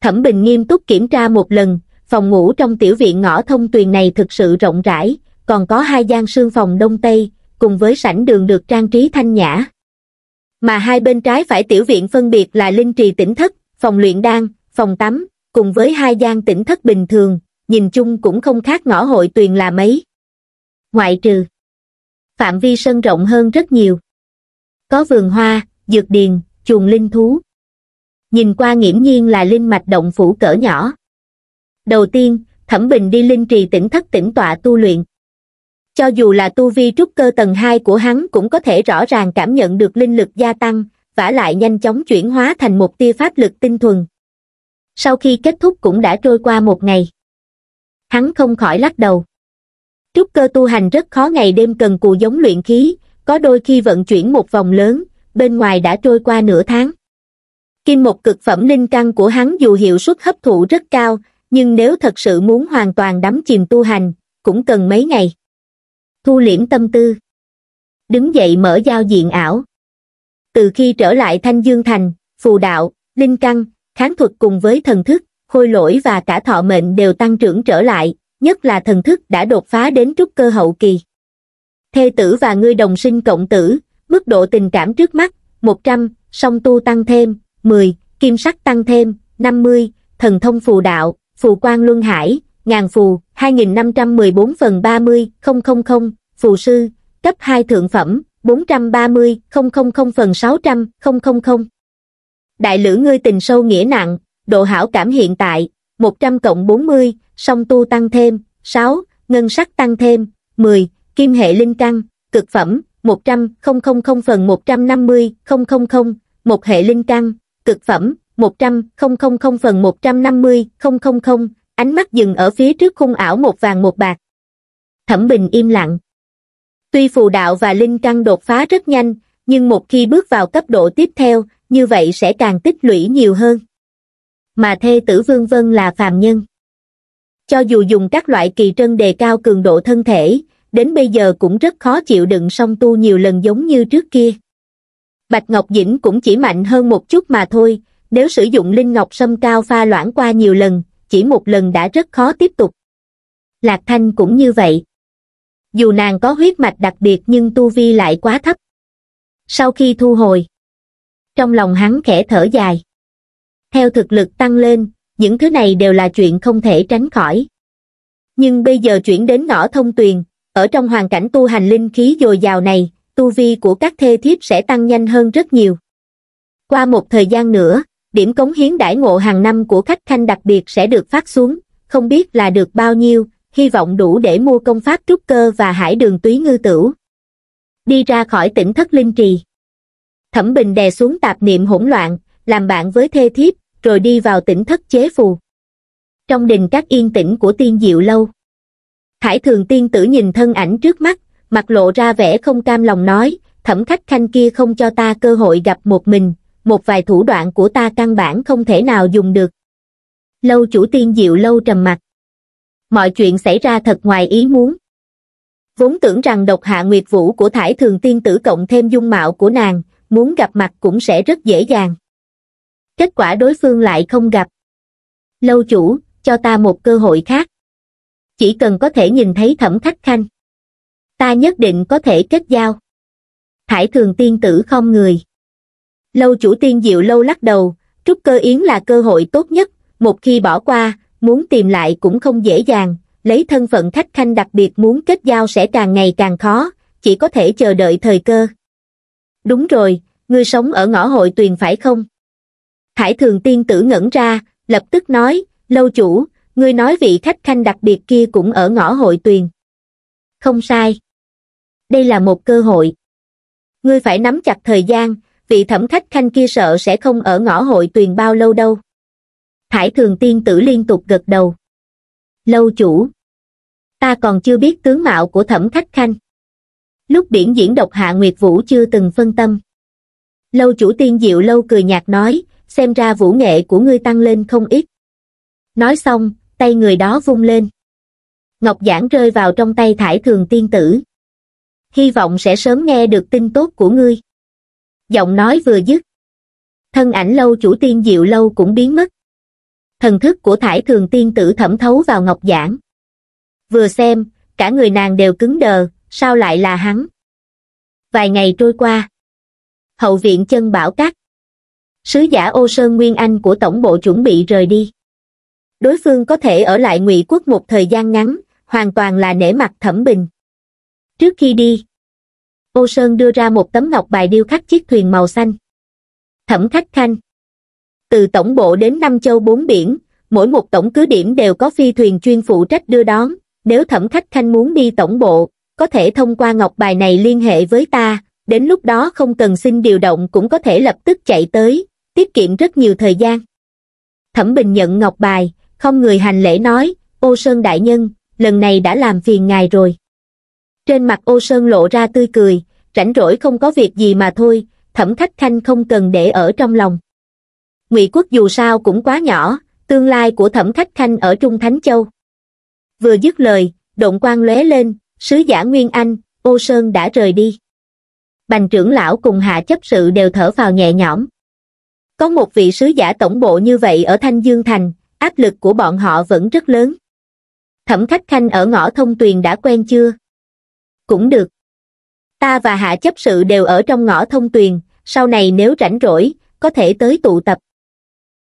thẩm bình nghiêm túc kiểm tra một lần phòng ngủ trong tiểu viện ngõ thông tuyền này thực sự rộng rãi còn có hai gian sương phòng đông tây cùng với sảnh đường được trang trí thanh nhã mà hai bên trái phải tiểu viện phân biệt là linh trì tỉnh thất phòng luyện đan phòng tắm cùng với hai gian tỉnh thất bình thường nhìn chung cũng không khác ngõ hội tuyền là mấy ngoại trừ phạm vi sân rộng hơn rất nhiều có vườn hoa, dược điền, chuồng linh thú. Nhìn qua nghiễm nhiên là linh mạch động phủ cỡ nhỏ. Đầu tiên, Thẩm Bình đi linh trì tỉnh thất tỉnh tọa tu luyện. Cho dù là tu vi trúc cơ tầng 2 của hắn cũng có thể rõ ràng cảm nhận được linh lực gia tăng, vả lại nhanh chóng chuyển hóa thành một tia pháp lực tinh thuần. Sau khi kết thúc cũng đã trôi qua một ngày. Hắn không khỏi lắc đầu. Trúc cơ tu hành rất khó ngày đêm cần cù giống luyện khí, có đôi khi vận chuyển một vòng lớn, bên ngoài đã trôi qua nửa tháng. Kim một cực phẩm linh căn của hắn dù hiệu suất hấp thụ rất cao, nhưng nếu thật sự muốn hoàn toàn đắm chìm tu hành, cũng cần mấy ngày. Thu liễm tâm tư. Đứng dậy mở giao diện ảo. Từ khi trở lại Thanh Dương Thành, phù đạo, linh căn, kháng thuật cùng với thần thức, khôi lỗi và cả thọ mệnh đều tăng trưởng trở lại, nhất là thần thức đã đột phá đến trúc cơ hậu kỳ thê tử và ngươi đồng sinh cộng tử, mức độ tình cảm trước mắt, 100, song tu tăng thêm, 10, kim sắc tăng thêm, 50, thần thông phù đạo, phù quan luân hải, ngàn phù, 2514 phần 30, 000, phù sư, cấp 2 thượng phẩm, 430, 000 phần 600, 000. Đại lữ ngươi tình sâu nghĩa nặng, độ hảo cảm hiện tại, 100 cộng 40, song tu tăng thêm, 6, ngân sắc tăng thêm, 10, kim hệ linh căn, cực phẩm, 100, 000 phần 150, 000, một hệ linh căn, cực phẩm, 100, 000 phần 150, 000, ánh mắt dừng ở phía trước khung ảo một vàng một bạc. Thẩm Bình im lặng. Tuy phù đạo và linh căn đột phá rất nhanh, nhưng một khi bước vào cấp độ tiếp theo, như vậy sẽ càng tích lũy nhiều hơn. Mà thê tử Vương Vân là phàm nhân. Cho dù dùng các loại kỳ trân đề cao cường độ thân thể, đến bây giờ cũng rất khó chịu đựng song tu nhiều lần giống như trước kia bạch ngọc dĩnh cũng chỉ mạnh hơn một chút mà thôi nếu sử dụng linh ngọc sâm cao pha loãng qua nhiều lần chỉ một lần đã rất khó tiếp tục lạc thanh cũng như vậy dù nàng có huyết mạch đặc biệt nhưng tu vi lại quá thấp sau khi thu hồi trong lòng hắn khẽ thở dài theo thực lực tăng lên những thứ này đều là chuyện không thể tránh khỏi nhưng bây giờ chuyển đến ngõ thông tuyền ở trong hoàn cảnh tu hành linh khí dồi dào này tu vi của các thê thiếp sẽ tăng nhanh hơn rất nhiều qua một thời gian nữa điểm cống hiến đãi ngộ hàng năm của khách khanh đặc biệt sẽ được phát xuống không biết là được bao nhiêu hy vọng đủ để mua công pháp trúc cơ và hải đường túy ngư tửu đi ra khỏi tỉnh thất linh trì thẩm bình đè xuống tạp niệm hỗn loạn làm bạn với thê thiếp rồi đi vào tỉnh thất chế phù trong đình các yên tĩnh của tiên diệu lâu Hải thường tiên tử nhìn thân ảnh trước mắt, mặt lộ ra vẻ không cam lòng nói, thẩm khách khanh kia không cho ta cơ hội gặp một mình, một vài thủ đoạn của ta căn bản không thể nào dùng được. Lâu chủ tiên diệu lâu trầm mặt. Mọi chuyện xảy ra thật ngoài ý muốn. Vốn tưởng rằng độc hạ nguyệt vũ của thải thường tiên tử cộng thêm dung mạo của nàng, muốn gặp mặt cũng sẽ rất dễ dàng. Kết quả đối phương lại không gặp. Lâu chủ, cho ta một cơ hội khác chỉ cần có thể nhìn thấy thẩm khách khanh. Ta nhất định có thể kết giao. Thải thường tiên tử không người. Lâu chủ tiên diệu lâu lắc đầu, trúc cơ yến là cơ hội tốt nhất, một khi bỏ qua, muốn tìm lại cũng không dễ dàng, lấy thân phận khách khanh đặc biệt muốn kết giao sẽ càng ngày càng khó, chỉ có thể chờ đợi thời cơ. Đúng rồi, ngươi sống ở ngõ hội tuyền phải không? Thải thường tiên tử ngẩn ra, lập tức nói, lâu chủ, ngươi nói vị khách khanh đặc biệt kia cũng ở ngõ hội tuyền không sai đây là một cơ hội ngươi phải nắm chặt thời gian vị thẩm khách khanh kia sợ sẽ không ở ngõ hội tuyền bao lâu đâu thải thường tiên tử liên tục gật đầu lâu chủ ta còn chưa biết tướng mạo của thẩm khách khanh lúc biển diễn độc hạ nguyệt vũ chưa từng phân tâm lâu chủ tiên diệu lâu cười nhạt nói xem ra vũ nghệ của ngươi tăng lên không ít nói xong tay người đó vung lên. Ngọc Giản rơi vào trong tay Thải Thường Tiên Tử. Hy vọng sẽ sớm nghe được tin tốt của ngươi. Giọng nói vừa dứt. Thân ảnh lâu chủ tiên diệu lâu cũng biến mất. Thần thức của Thải Thường Tiên Tử thẩm thấu vào Ngọc Giản. Vừa xem, cả người nàng đều cứng đờ, sao lại là hắn? Vài ngày trôi qua. Hậu viện chân bảo cát. Sứ giả ô sơn Nguyên Anh của tổng bộ chuẩn bị rời đi đối phương có thể ở lại ngụy quốc một thời gian ngắn hoàn toàn là nể mặt thẩm bình trước khi đi ô sơn đưa ra một tấm ngọc bài điêu khắc chiếc thuyền màu xanh thẩm khách khanh từ tổng bộ đến năm châu bốn biển mỗi một tổng cứ điểm đều có phi thuyền chuyên phụ trách đưa đón nếu thẩm khách khanh muốn đi tổng bộ có thể thông qua ngọc bài này liên hệ với ta đến lúc đó không cần xin điều động cũng có thể lập tức chạy tới tiết kiệm rất nhiều thời gian thẩm bình nhận ngọc bài không người hành lễ nói, ô sơn đại nhân, lần này đã làm phiền ngài rồi. Trên mặt ô sơn lộ ra tươi cười, rảnh rỗi không có việc gì mà thôi, thẩm khách khanh không cần để ở trong lòng. Ngụy quốc dù sao cũng quá nhỏ, tương lai của thẩm khách khanh ở Trung Thánh Châu. Vừa dứt lời, động quan lóe lên, sứ giả Nguyên Anh, ô sơn đã rời đi. Bành trưởng lão cùng hạ chấp sự đều thở vào nhẹ nhõm. Có một vị sứ giả tổng bộ như vậy ở Thanh Dương Thành, áp lực của bọn họ vẫn rất lớn. Thẩm khách khanh ở ngõ thông tuyền đã quen chưa? Cũng được. Ta và hạ chấp sự đều ở trong ngõ thông tuyền, sau này nếu rảnh rỗi, có thể tới tụ tập.